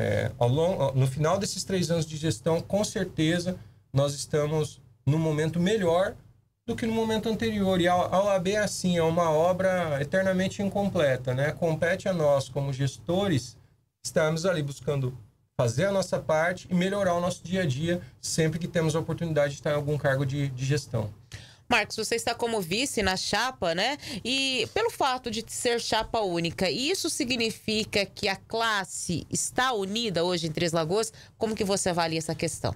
S13: é, longo, no final desses três anos de gestão, com certeza, nós estamos num momento melhor do que no momento anterior. E a, a OAB é assim, é uma obra eternamente incompleta. Né? Compete a nós, como gestores, estarmos ali buscando fazer a nossa parte e melhorar o nosso dia a dia sempre que temos a oportunidade de estar em algum cargo de, de gestão.
S1: Marcos, você está como vice na chapa, né? E pelo fato de ser chapa única, isso significa que a classe está unida hoje em Três Lagoas? Como que você avalia essa questão?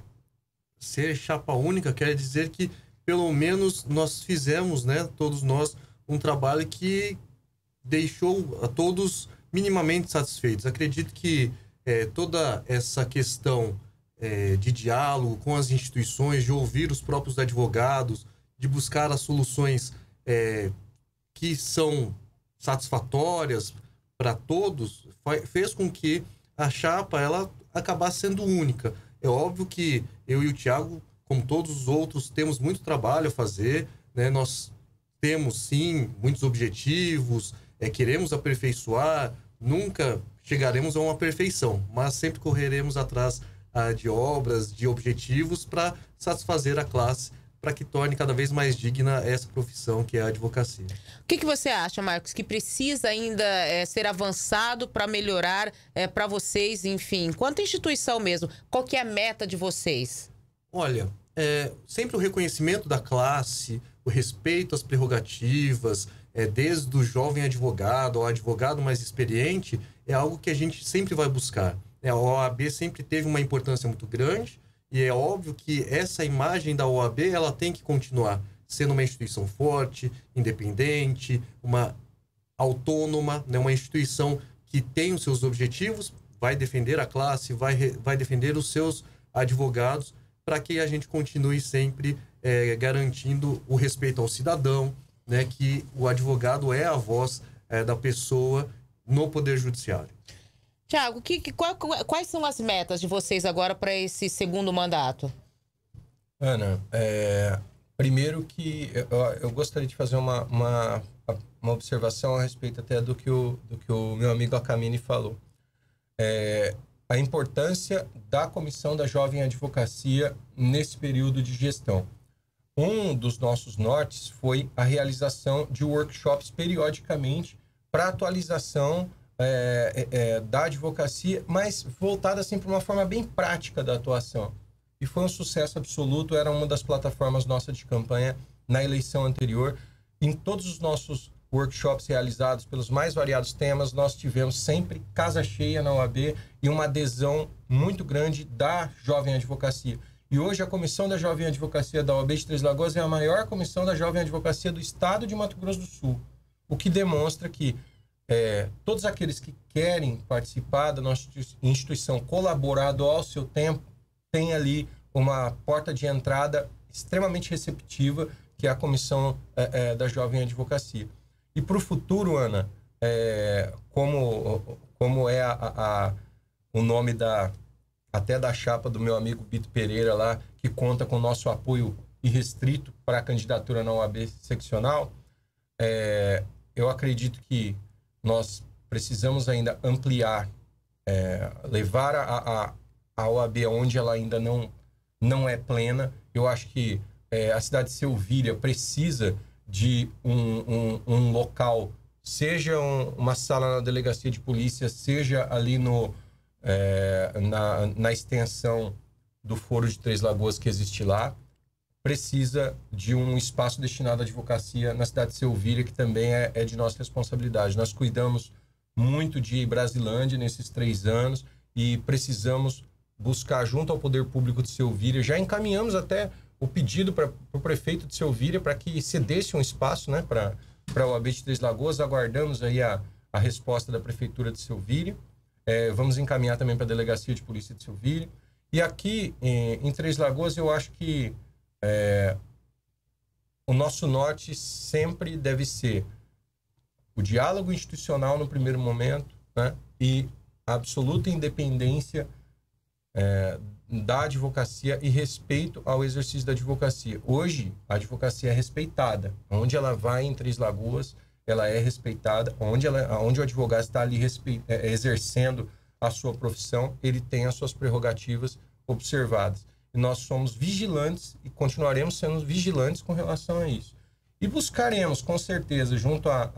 S14: Ser chapa única quer dizer que pelo menos nós fizemos, né, todos nós, um trabalho que deixou a todos minimamente satisfeitos. Acredito que é, toda essa questão é, de diálogo com as instituições, de ouvir os próprios advogados, de buscar as soluções é, que são satisfatórias para todos, fez com que a chapa ela acabasse sendo única. É óbvio que eu e o Tiago, como todos os outros, temos muito trabalho a fazer, né? nós temos sim muitos objetivos, é, queremos aperfeiçoar, nunca chegaremos a uma perfeição, mas sempre correremos atrás ah, de obras, de objetivos para satisfazer a classe para que torne cada vez mais digna essa profissão que é a advocacia.
S1: O que, que você acha, Marcos, que precisa ainda é, ser avançado para melhorar é, eh, para vocês, enfim, quanto instituição mesmo? Qual que é a meta de vocês?
S14: Olha, é, sempre o reconhecimento da classe, o respeito às prerrogativas, é, desde o jovem advogado ao advogado mais experiente, é algo que a gente sempre vai buscar. a OAB sempre teve uma importância muito grande e é óbvio que essa imagem da OAB ela tem que continuar sendo uma instituição forte, independente, uma autônoma, né? uma instituição que tem os seus objetivos, vai defender a classe, vai, vai defender os seus advogados, para que a gente continue sempre é, garantindo o respeito ao cidadão, né, que o advogado é a voz é, da pessoa no Poder Judiciário.
S1: Tiago, que, que, qual, quais são as metas de vocês agora para esse segundo mandato?
S14: Ana, é,
S13: primeiro que eu, eu, gostaria de fazer uma, uma, uma, observação a respeito até do que o, do que o meu amigo Acamini falou. É, a importância da Comissão da Jovem Advocacia nesse período de gestão. Um dos nossos nortes foi a realização de workshops periodicamente para atualização é, é, é, da advocacia, mas voltada assim para uma forma bem prática da atuação. E foi um sucesso absoluto, era uma das plataformas nossas de campanha na eleição anterior. Em todos os nossos workshops realizados pelos mais variados temas, nós tivemos sempre casa cheia na OAB e uma adesão muito grande da jovem advocacia. E hoje a comissão da jovem advocacia da OAB de Três Lagoas é a maior comissão da jovem advocacia do estado de Mato Grosso do Sul, o que demonstra que é, todos aqueles que querem participar da nossa instituição, colaborado ao seu tempo, tem ali uma porta de entrada extremamente receptiva, que é a Comissão é, é, da Jovem Advocacia. E para o futuro, Ana, é, como, como é a, a, o nome da até da chapa do meu amigo Bito Pereira lá, que conta com o nosso apoio irrestrito para a candidatura na OAB seccional, é, eu acredito que nós precisamos ainda ampliar, é, levar a, a, a OAB onde ela ainda não, não é plena. Eu acho que é, a cidade de Selvilha precisa de um, um, um local, seja um, uma sala na delegacia de polícia, seja ali no, é, na, na extensão do Foro de Três Lagoas que existe lá precisa de um espaço destinado à advocacia na cidade de Selvíria, que também é, é de nossa responsabilidade. Nós cuidamos muito de Brasilândia nesses três anos e precisamos buscar junto ao poder público de Selvíria. Já encaminhamos até o pedido para o prefeito de Selvíria para que cedesse um espaço né, para o OAB de Três Lagoas. Aguardamos aí a, a resposta da prefeitura de Selvíria. É, vamos encaminhar também para a Delegacia de Polícia de Selvíria. E aqui em, em Três Lagoas eu acho que é, o nosso norte sempre deve ser o diálogo institucional no primeiro momento né, e a absoluta independência é, da advocacia e respeito ao exercício da advocacia. Hoje, a advocacia é respeitada. Onde ela vai em Três Lagoas, ela é respeitada. Onde, ela, onde o advogado está ali respe, é, exercendo a sua profissão, ele tem as suas prerrogativas observadas nós somos vigilantes e continuaremos sendo vigilantes com relação a isso. E buscaremos, com certeza, junto à,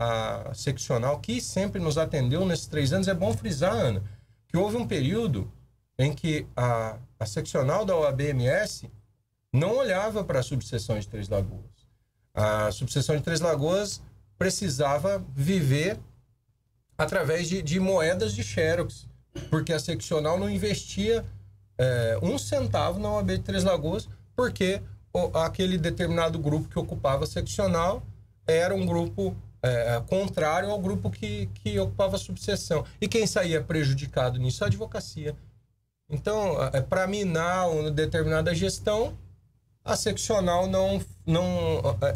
S13: à seccional, que sempre nos atendeu nesses três anos. É bom frisar, Ana, que houve um período em que a, a seccional da OABMS não olhava para a subseção de Três Lagoas. A subseção de Três Lagoas precisava viver através de, de moedas de Xerox, porque a seccional não investia é, um centavo na OAB de Três Lagoas, porque o, aquele determinado grupo que ocupava a seccional era um grupo é, contrário ao grupo que, que ocupava a subseção. E quem saía prejudicado nisso? É a advocacia. Então, é, para minar uma determinada gestão, a seccional não, não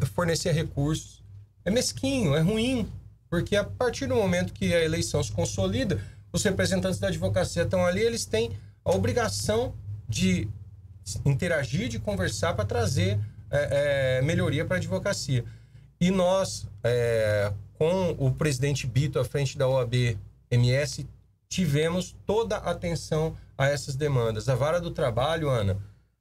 S13: é, fornecia recursos. É mesquinho, é ruim, porque a partir do momento que a eleição se consolida, os representantes da advocacia estão ali, eles têm a obrigação de interagir, de conversar para trazer é, é, melhoria para a advocacia. E nós, é, com o presidente Bito à frente da OAB MS, tivemos toda a atenção a essas demandas. A vara do trabalho, Ana,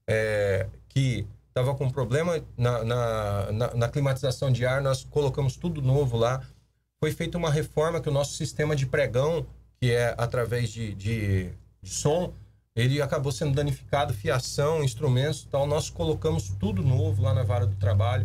S13: é, que estava com problema na, na, na, na climatização de ar, nós colocamos tudo novo lá. Foi feita uma reforma que o nosso sistema de pregão, que é através de, de, de som, ele acabou sendo danificado, fiação, instrumentos tal. Nós colocamos tudo novo lá na vara do trabalho.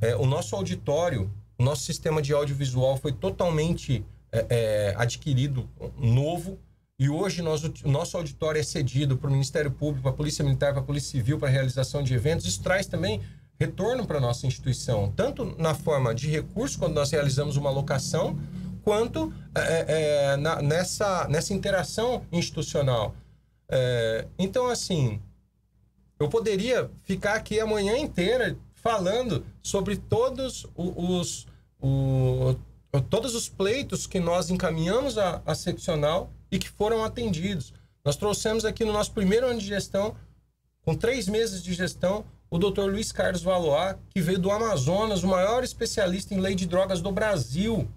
S13: É, o nosso auditório, o nosso sistema de audiovisual foi totalmente é, é, adquirido novo. E hoje nós, o nosso auditório é cedido para o Ministério Público, para a Polícia Militar, para a Polícia Civil, para a realização de eventos. Isso traz também retorno para a nossa instituição, tanto na forma de recurso, quando nós realizamos uma locação, quanto é, é, é na, nessa, nessa interação institucional. É, então, assim, eu poderia ficar aqui a manhã inteira falando sobre todos os, os, o, todos os pleitos que nós encaminhamos à, à seccional e que foram atendidos. Nós trouxemos aqui no nosso primeiro ano de gestão, com três meses de gestão, o doutor Luiz Carlos Valois, que veio do Amazonas, o maior especialista em lei de drogas do Brasil.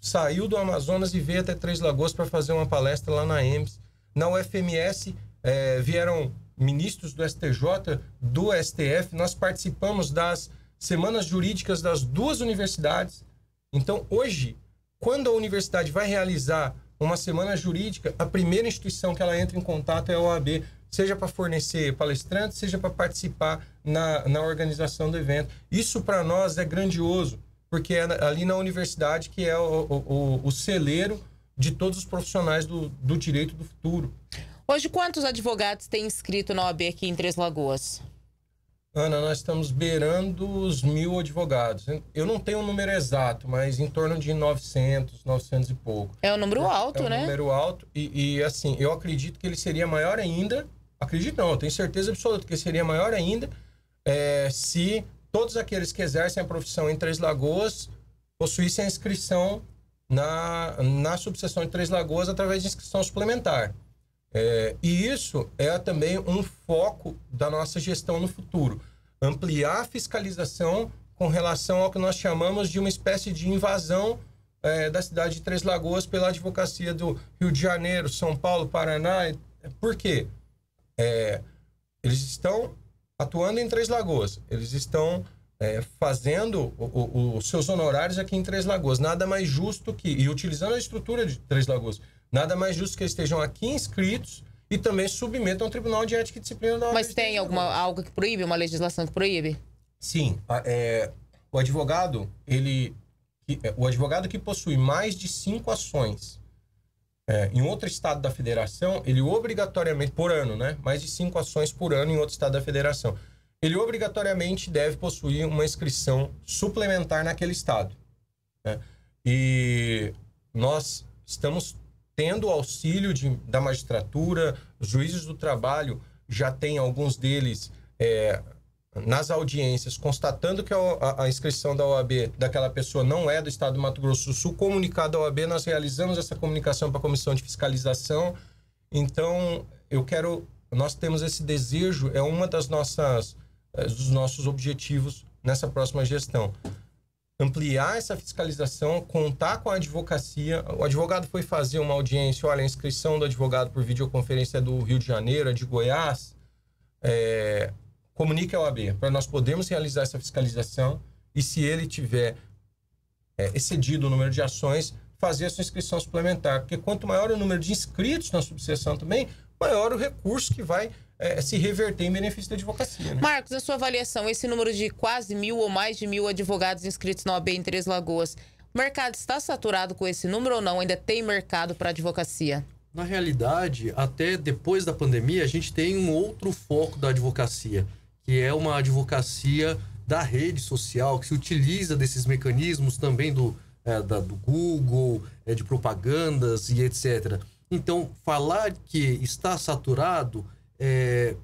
S13: Saiu do Amazonas e veio até Três Lagoas para fazer uma palestra lá na EMS. Na UFMS é, vieram ministros do STJ, do STF, nós participamos das semanas jurídicas das duas universidades. Então, hoje, quando a universidade vai realizar uma semana jurídica, a primeira instituição que ela entra em contato é a OAB, seja para fornecer palestrantes, seja para participar na, na organização do evento. Isso para nós é grandioso, porque é ali na universidade que é o, o, o, o celeiro de todos os profissionais do, do direito do futuro.
S1: Hoje, quantos advogados têm inscrito na OAB aqui em Três Lagoas?
S13: Ana, nós estamos beirando os mil advogados. Eu não tenho o um número exato, mas em torno de 900, 900 e pouco. É
S1: um número é alto, é né? É um número
S13: alto e, e, assim, eu acredito que ele seria maior ainda, acredito não, eu tenho certeza absoluta que seria maior ainda é, se todos aqueles que exercem a profissão em Três Lagoas possuíssem a inscrição na, na subseção de Três Lagoas através de inscrição suplementar. É, e isso é também um foco da nossa gestão no futuro. Ampliar a fiscalização com relação ao que nós chamamos de uma espécie de invasão é, da cidade de Três Lagoas pela advocacia do Rio de Janeiro, São Paulo, Paraná. É, por quê? É, eles estão atuando em Três Lagoas, eles estão é, fazendo os seus honorários aqui em Três Lagoas. Nada mais justo que, e utilizando a estrutura de Três Lagoas, nada mais justo que estejam aqui inscritos e também
S1: submetam ao Tribunal de Ética e Disciplina da Mas tem alguma, algo que proíbe, uma legislação que proíbe? Sim.
S13: A, é, o advogado, ele. É, o advogado que possui mais de cinco ações é, em outro estado da federação, ele obrigatoriamente, por ano, né? Mais de cinco ações por ano em outro estado da federação ele obrigatoriamente deve possuir uma inscrição suplementar naquele estado. Né? E nós estamos tendo o auxílio de, da magistratura, os juízes do trabalho já têm alguns deles é, nas audiências, constatando que a, a, inscrição da OAB daquela pessoa não é do Estado do Mato Grosso do Sul, comunicado à OAB, nós realizamos essa comunicação para a Comissão de Fiscalização. Então, eu quero. Nós temos esse desejo, é uma das nossas eh, dos nossos objetivos nessa próxima gestão. Ampliar essa fiscalização, contar com a advocacia. O advogado foi fazer uma audiência, olha, a inscrição do advogado por videoconferência é do Rio de Janeiro, é de Goiás. É, comunique ao OAB, para nós podermos realizar essa fiscalização e se ele tiver é, excedido o número de ações, fazer a sua inscrição suplementar. Porque quanto maior o número de inscritos na subseção também, maior o recurso que vai é, é, se reverter em benefício da advocacia. Né?
S1: Marcos, a sua avaliação, esse número de quase mil ou mais de mil advogados inscritos na OAB em Três Lagoas, o mercado está saturado com esse número ou não? Ainda tem mercado para advocacia?
S14: Na realidade, até depois da pandemia, a gente tem um outro foco da advocacia, que é uma advocacia da rede social, que se utiliza desses mecanismos também do, é, da, do Google, é, de propagandas e etc. Então, falar que está saturado é,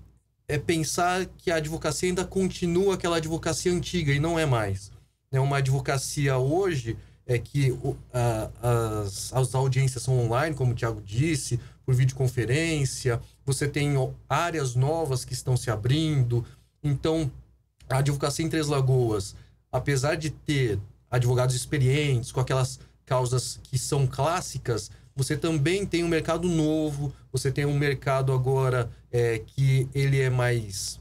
S14: é pensar que a advocacia ainda continua aquela advocacia antiga e não é mais. É Uma advocacia hoje é que uh, as, as audiências são online, como o Tiago disse, por videoconferência, você tem áreas novas que estão se abrindo. Então, a advocacia em Três Lagoas, apesar de ter advogados experientes, com aquelas causas que são clássicas, você também tem um mercado novo, você tem um mercado agora é, que ele é mais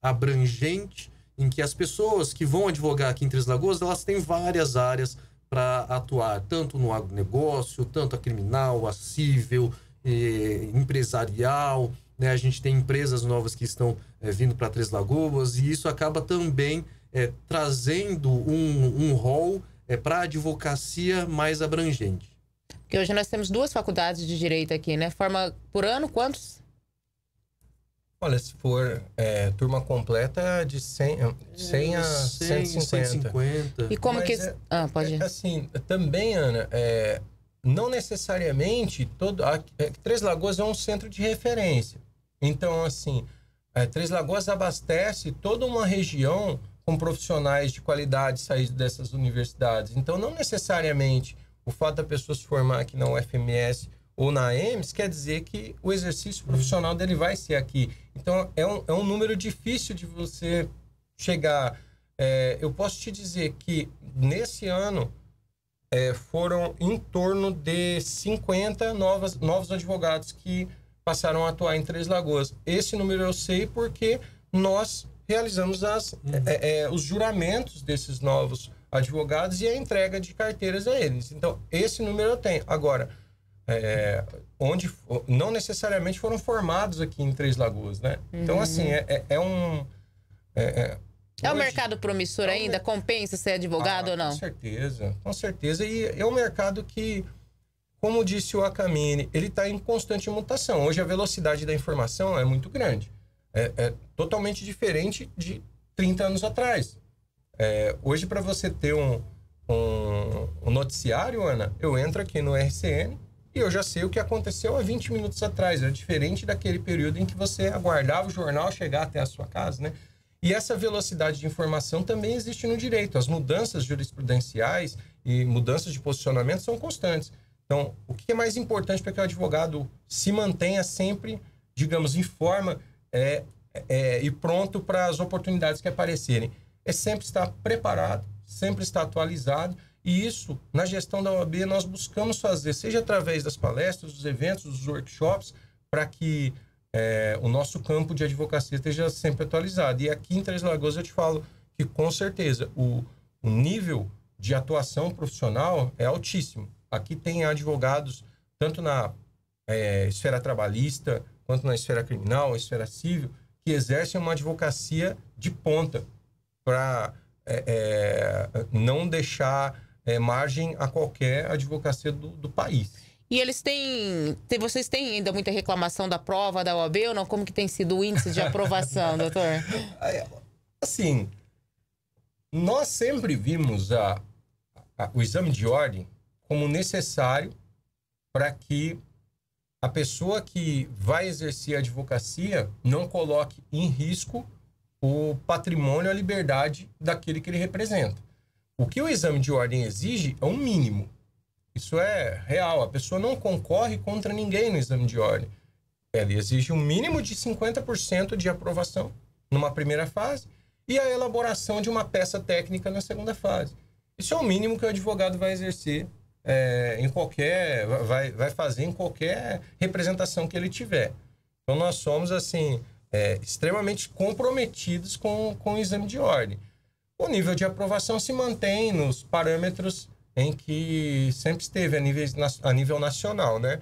S14: abrangente, em que as pessoas que vão advogar aqui em Três Lagoas, elas têm várias áreas para atuar, tanto no agronegócio, tanto a criminal, a civil, eh, empresarial, né? a gente tem empresas novas que estão eh, vindo para Três Lagoas, e isso acaba também eh, trazendo um, um rol é, para a advocacia mais abrangente.
S1: Porque hoje nós temos duas faculdades de direito aqui, né? Forma por ano, quantos?
S13: Olha, se for é, turma completa, de 100, 100 é, a 100, 150. 150. E como Mas que. É, ah, pode é ir. assim, também, Ana, é, não necessariamente. todo a, Três Lagoas é um centro de referência. Então, assim, Três Lagoas abastece toda uma região com profissionais de qualidade saídos dessas universidades. Então, não necessariamente o fato da pessoa se formar aqui na UFMS ou na AMS quer dizer que o exercício profissional dele vai ser aqui. Então, é um, é um número difícil de você chegar. É, eu posso te dizer que nesse ano é, foram em torno de 50 novas, novos advogados que passaram a atuar em Três Lagoas. Esse número eu sei porque nós realizamos as, uhum. é, é os juramentos desses novos advogados e a entrega de carteiras a eles. Então, esse número eu tenho. Agora, é, onde não necessariamente foram formados aqui em Três Lagoas, né? Uhum. Então, assim, uhum. É, é, é um. É, é,
S1: é um mercado promissor é ainda? Compensa ser advogado ah, ou não? Com
S13: certeza, com certeza. E é um mercado que, como disse o Akamine, ele está em constante mutação. Hoje a velocidade da informação é muito grande. É, é totalmente diferente de 30 anos atrás. É, hoje, para você ter um, um, um, noticiário, Ana, eu entro aqui no RCN e eu já sei o que aconteceu há 20 minutos atrás. É diferente daquele período em que você aguardava o jornal chegar até a sua casa, né? E essa velocidade de informação também existe no direito. As mudanças jurisprudenciais e mudanças de posicionamento são constantes. Então, o que é mais importante para que o advogado se mantenha sempre, digamos, em forma é, é, é e pronto para as oportunidades que aparecerem? é sempre estar preparado, sempre estar atualizado. E isso, na gestão da OAB, nós buscamos fazer, seja através das palestras, dos eventos, dos workshops, para que é, o nosso campo de advocacia esteja sempre atualizado. E aqui em Três Lagoas eu te falo que, com certeza, o, o nível de atuação profissional é altíssimo. Aqui tem advogados, tanto na é, esfera trabalhista, quanto na esfera criminal, esfera civil, que exercem uma advocacia de ponta para é, é, não deixar é, margem a qualquer advocacia do, do país.
S1: E eles têm, vocês têm ainda muita reclamação da prova da OAB ou não? Como que tem sido o índice de aprovação, [laughs] doutor?
S13: É, assim, nós sempre vimos a, a, o exame de ordem como necessário para que a pessoa que vai exercer a advocacia não coloque em risco o patrimônio, a liberdade daquele que ele representa. O que o exame de ordem exige é um mínimo. Isso é real. A pessoa não concorre contra ninguém no exame de ordem. Ela exige um mínimo de 50% de aprovação numa primeira fase e a elaboração de uma peça técnica na segunda fase. Isso é o mínimo que o advogado vai exercer é, em qualquer. Vai, vai fazer em qualquer representação que ele tiver. Então nós somos assim é, extremamente comprometidos com, com o exame de ordem. O nível de aprovação se mantém nos parâmetros em que sempre esteve a nível, a nível nacional, né?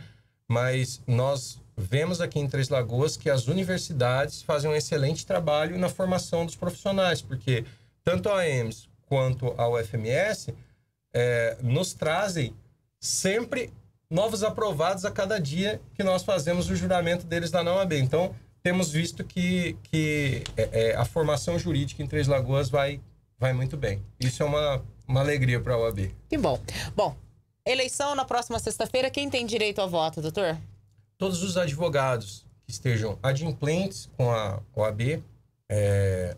S13: Mas nós vemos aqui em Três Lagoas que as universidades fazem um excelente trabalho na formação dos profissionais, porque tanto a EMS quanto a UFMS é, nos trazem sempre novos aprovados a cada dia que nós fazemos o juramento deles na UAB. Então, temos visto que, que é, é, a formação jurídica em Três Lagoas vai, vai muito bem. Isso é uma, uma alegria para a OAB. Que bom. Bom,
S1: eleição na próxima sexta-feira, quem tem direito ao voto, doutor?
S13: Todos os advogados que estejam adimplentes com a OAB é,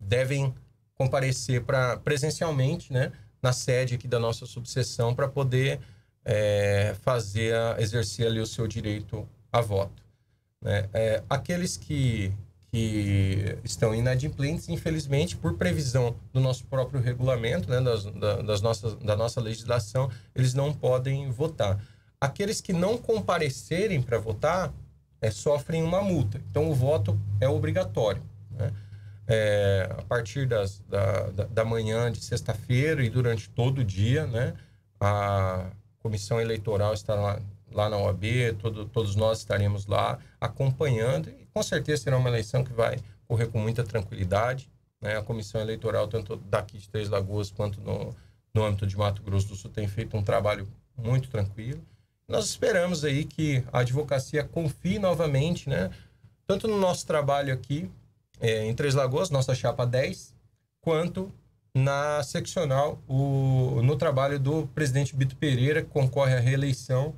S13: devem comparecer para presencialmente, né, na sede aqui da nossa subseção para poder é, fazer a, exercer ali o seu direito a voto. Né? É, aqueles que, que estão inadimplentes, infelizmente, por previsão do nosso próprio regulamento, né, das, da, das nossas, da nossa legislação, eles não podem votar. Aqueles que não comparecerem para votar é, sofrem uma multa. Então, o voto é obrigatório. Né? É, a partir das, da, da, da manhã de sexta-feira e durante todo o dia, né, a comissão eleitoral estará lá na OAB, todo, todos nós estaremos lá acompanhando e com certeza será uma eleição que vai correr com muita tranquilidade. Né? A comissão eleitoral, tanto daqui de Três Lagoas quanto no, no âmbito de Mato Grosso do Sul, tem feito um trabalho muito tranquilo. Nós esperamos aí que a advocacia confie novamente, né? tanto no nosso trabalho aqui é, em Três Lagoas, nossa chapa 10, quanto na seccional, o, no trabalho do presidente Bito Pereira, que concorre à reeleição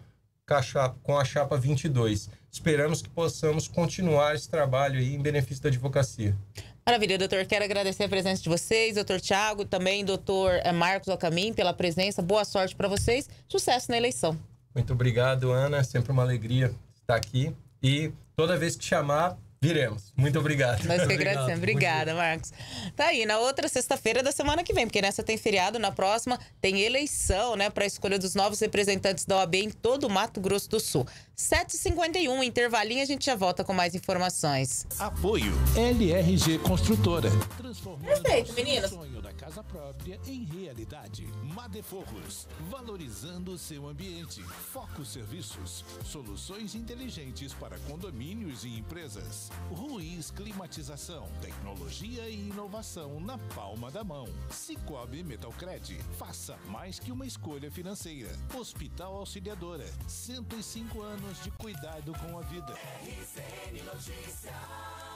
S13: a chapa, com a chapa 22. Esperamos que possamos continuar esse trabalho aí em benefício da advocacia.
S1: Maravilha, doutor. Quero agradecer a presença de vocês, doutor Tiago, também doutor eh, Marcos Alcamim, pela presença. Boa sorte para vocês. Sucesso na eleição.
S13: Muito obrigado, Ana. É sempre uma alegria estar aqui. E toda vez que chamar, Iremos. Muito obrigado. Nós que agradecemos. Obrigada,
S1: Marcos. Tá aí, na outra sexta-feira da semana que vem, porque nessa tem feriado, na próxima tem eleição, né, para a escolha dos novos representantes da OAB em todo o Mato Grosso do Sul. 7h51, intervalinho, a gente já volta com mais informações. Apoio LRG Construtora. Perfeito, meninas
S7: casa própria em realidade. Madeforros, valorizando seu ambiente. Foco Serviços, soluções inteligentes para condomínios e empresas. Ruiz Climatização, tecnologia e inovação na palma da mão. Cicobi Metalcred, faça mais que uma escolha financeira. Hospital Auxiliadora, 105 anos de cuidado com a vida.
S6: RCN
S1: Notícias.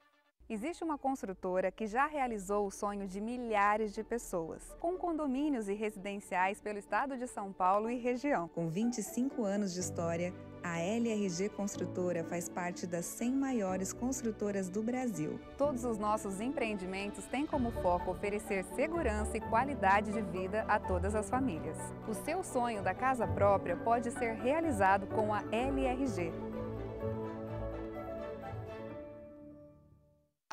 S10: Existe uma construtora que já realizou o sonho de milhares de pessoas, com condomínios e residenciais pelo estado de São Paulo e região. Com 25 anos de história, a LRG Construtora faz parte das 100 maiores construtoras do Brasil. Todos os nossos empreendimentos têm como foco oferecer segurança e qualidade de vida a todas as famílias. O seu sonho da casa própria pode ser realizado com a LRG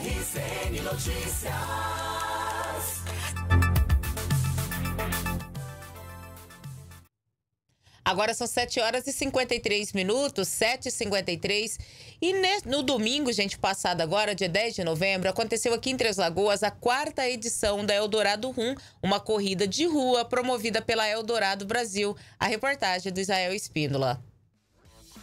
S6: RCN
S1: Notícias. Agora são 7 horas e 53 minutos, 7h53. E no domingo, gente, passado agora, dia 10 de novembro, aconteceu aqui em Três Lagoas a quarta edição da Eldorado Rum, uma corrida de rua promovida pela Eldorado Brasil. A reportagem do Israel Espíndola.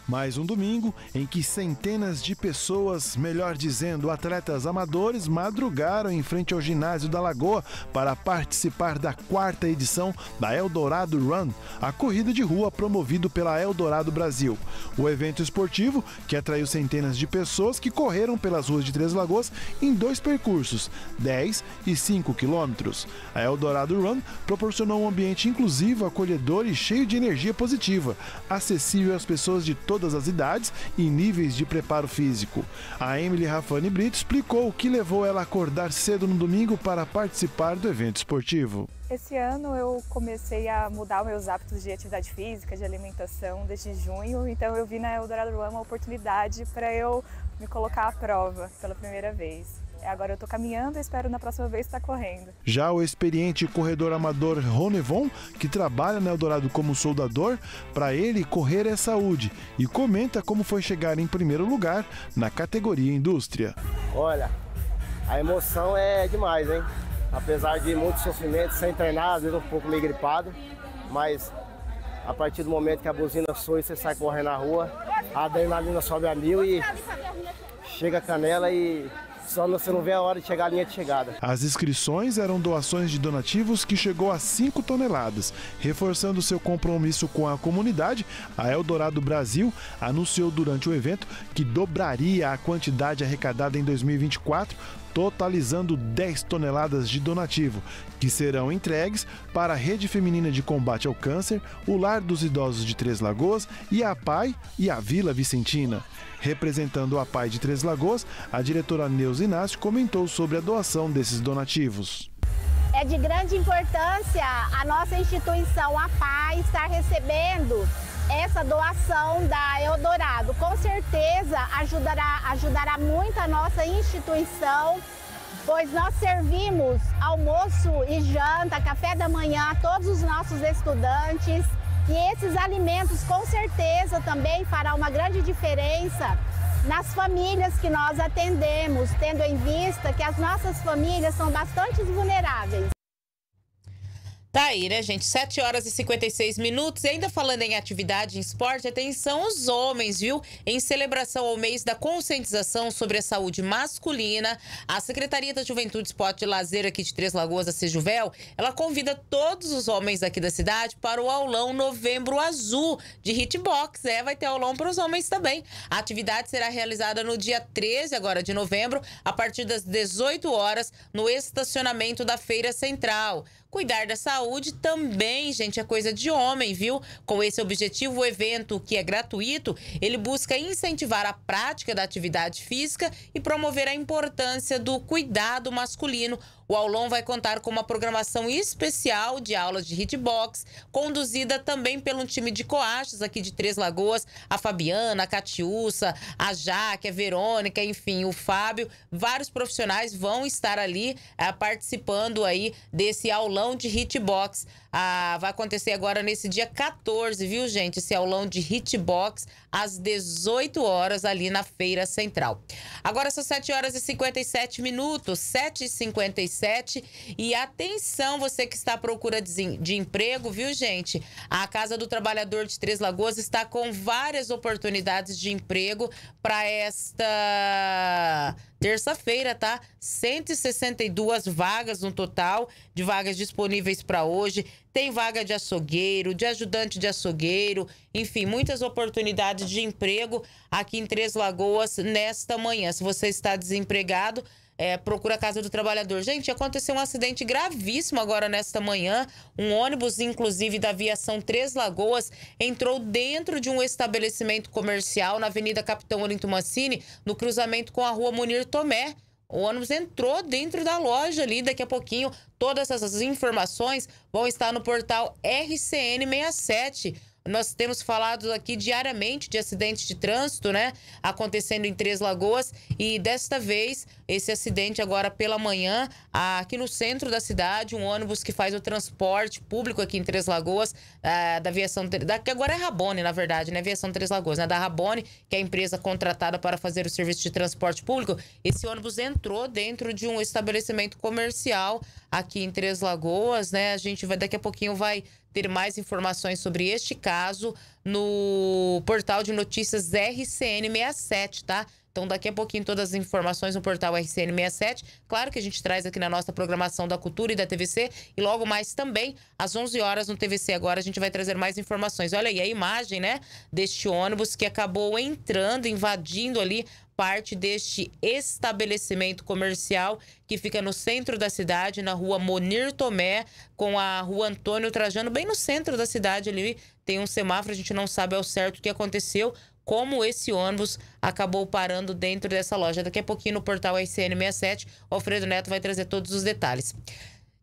S3: Mais um domingo em que centenas de pessoas, melhor dizendo, atletas amadores, madrugaram em frente ao ginásio da Lagoa para participar da quarta edição da Eldorado Run, a corrida de rua promovido pela Eldorado Brasil. O evento esportivo que atraiu centenas de pessoas que correram pelas ruas de Três Lagoas em dois percursos, 10 e 5 quilômetros. A Eldorado Run proporcionou um ambiente inclusivo, acolhedor e cheio de energia positiva, acessível às pessoas de todo todas as idades e níveis de preparo físico. A Emily Rafani Brito explicou o que levou ela a acordar cedo no domingo para participar do evento esportivo.
S10: Esse ano eu comecei a mudar meus hábitos de atividade física, de alimentação desde junho, então eu vi na Eldorado Run uma oportunidade para eu me colocar à prova pela primeira vez. Agora eu tô caminhando e espero na próxima vez estar tá correndo.
S3: Já o experiente corredor amador Ronevon, que trabalha na Eldorado como soldador, para ele correr é saúde e comenta como foi chegar em primeiro lugar na categoria indústria.
S2: Olha, a emoção é demais, hein? Apesar de muito sofrimento, sem treinar, às vezes um pouco meio gripado, mas a partir do momento que a buzina soa e você sai correndo na rua, a adrenalina sobe a mil e chega a canela e só você não vê a hora de chegar à linha de chegada.
S3: As inscrições eram doações de donativos que chegou a 5 toneladas. Reforçando seu compromisso com a comunidade, a Eldorado Brasil anunciou durante o evento que dobraria a quantidade arrecadada em 2024 totalizando 10 toneladas de donativo, que serão entregues para a Rede Feminina de Combate ao Câncer, o Lar dos Idosos de Três Lagoas e a PAI e a Vila Vicentina. Representando a PAI de Três Lagoas, a diretora Neuza Inácio comentou sobre a doação desses donativos.
S12: É de grande importância a nossa instituição, a PAI, estar recebendo essa doação da Eldorado. Com certeza ajudará, ajudará muito a nossa instituição, pois nós servimos almoço e janta, café da manhã a todos os nossos estudantes. E esses alimentos com certeza também fará uma grande diferença nas famílias que nós atendemos, tendo em vista que as
S1: nossas famílias são bastante vulneráveis. Tá aí, né, gente? 7 horas e 56 minutos. E ainda falando em atividade em esporte, atenção os homens, viu? Em celebração ao mês da conscientização sobre a saúde masculina, a Secretaria da Juventude, Esporte e Lazer aqui de Três Lagoas, a Sejuvel, ela convida todos os homens aqui da cidade para o aulão Novembro Azul de Hitbox. É, vai ter aulão para os homens também. A atividade será realizada no dia 13 agora de novembro, a partir das 18 horas, no estacionamento da Feira Central. Cuidar da saúde também, gente, é coisa de homem, viu? Com esse objetivo, o evento, que é gratuito, ele busca incentivar a prática da atividade física e promover a importância do cuidado masculino o aulão vai contar com uma programação especial de aulas de hitbox, conduzida também pelo time de coaches aqui de Três Lagoas, a Fabiana, a Catiúça, a Jaque, a Verônica, enfim, o Fábio. Vários profissionais vão estar ali é, participando aí desse aulão de hitbox. Ah, vai acontecer agora nesse dia 14, viu, gente? Esse aulão de hitbox às 18 horas ali na Feira Central. Agora são 7 horas e 57 minutos, 7 e 57 e atenção você que está à procura de, de emprego, viu gente? A Casa do Trabalhador de Três Lagoas está com várias oportunidades de emprego para esta terça-feira, tá? 162 vagas no total de vagas disponíveis para hoje. Tem vaga de açougueiro, de ajudante de açougueiro, enfim, muitas oportunidades de emprego aqui em Três Lagoas nesta manhã. Se você está desempregado, é, procura a Casa do Trabalhador. Gente, aconteceu um acidente gravíssimo agora nesta manhã. Um ônibus, inclusive, da aviação Três Lagoas, entrou dentro de um estabelecimento comercial na Avenida Capitão Olinto Mancini, no cruzamento com a rua Munir Tomé. O ônibus entrou dentro da loja ali. Daqui a pouquinho, todas essas informações vão estar no portal RCN67. Nós temos falado aqui diariamente de acidentes de trânsito, né? Acontecendo em Três Lagoas. E desta vez, esse acidente agora pela manhã, aqui no centro da cidade, um ônibus que faz o transporte público aqui em Três Lagoas, ah, da aviação. Da, que agora é Rabone, na verdade, né? Aviação Três Lagoas, né? Da Rabone, que é a empresa contratada para fazer o serviço de transporte público. Esse ônibus entrou dentro de um estabelecimento comercial aqui em Três Lagoas, né? A gente vai, daqui a pouquinho vai ter mais informações sobre este caso no portal de notícias RCN67, tá? Então, daqui a pouquinho, todas as informações no portal RCN67. Claro que a gente traz aqui na nossa programação da Cultura e da TVC. E logo mais também, às 11 horas no TVC Agora, a gente vai trazer mais informações. Olha aí a imagem, né, deste ônibus que acabou entrando, invadindo ali parte deste estabelecimento comercial que fica no centro da cidade, na rua Monir Tomé, com a rua Antônio Trajano, bem no centro da cidade ali. Tem um semáforo, a gente não sabe ao certo o que aconteceu, como esse ônibus acabou parando dentro dessa loja. Daqui a pouquinho no portal SCN67, Alfredo Neto vai trazer todos os detalhes.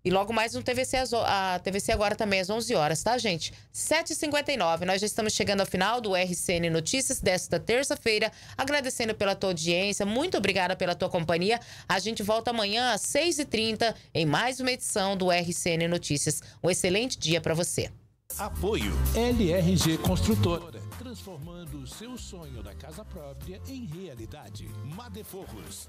S1: E logo mais no TVC, a TVC agora também às 11 horas, tá, gente? 7h59. Nós já estamos chegando ao final do RCN Notícias desta terça-feira. Agradecendo pela tua audiência. Muito obrigada pela tua companhia. A gente volta amanhã às 6h30 em mais uma edição do RCN Notícias. Um excelente dia para você.
S7: Apoio LRG Construtora. Transformando o seu sonho da casa própria em realidade. Madeforros.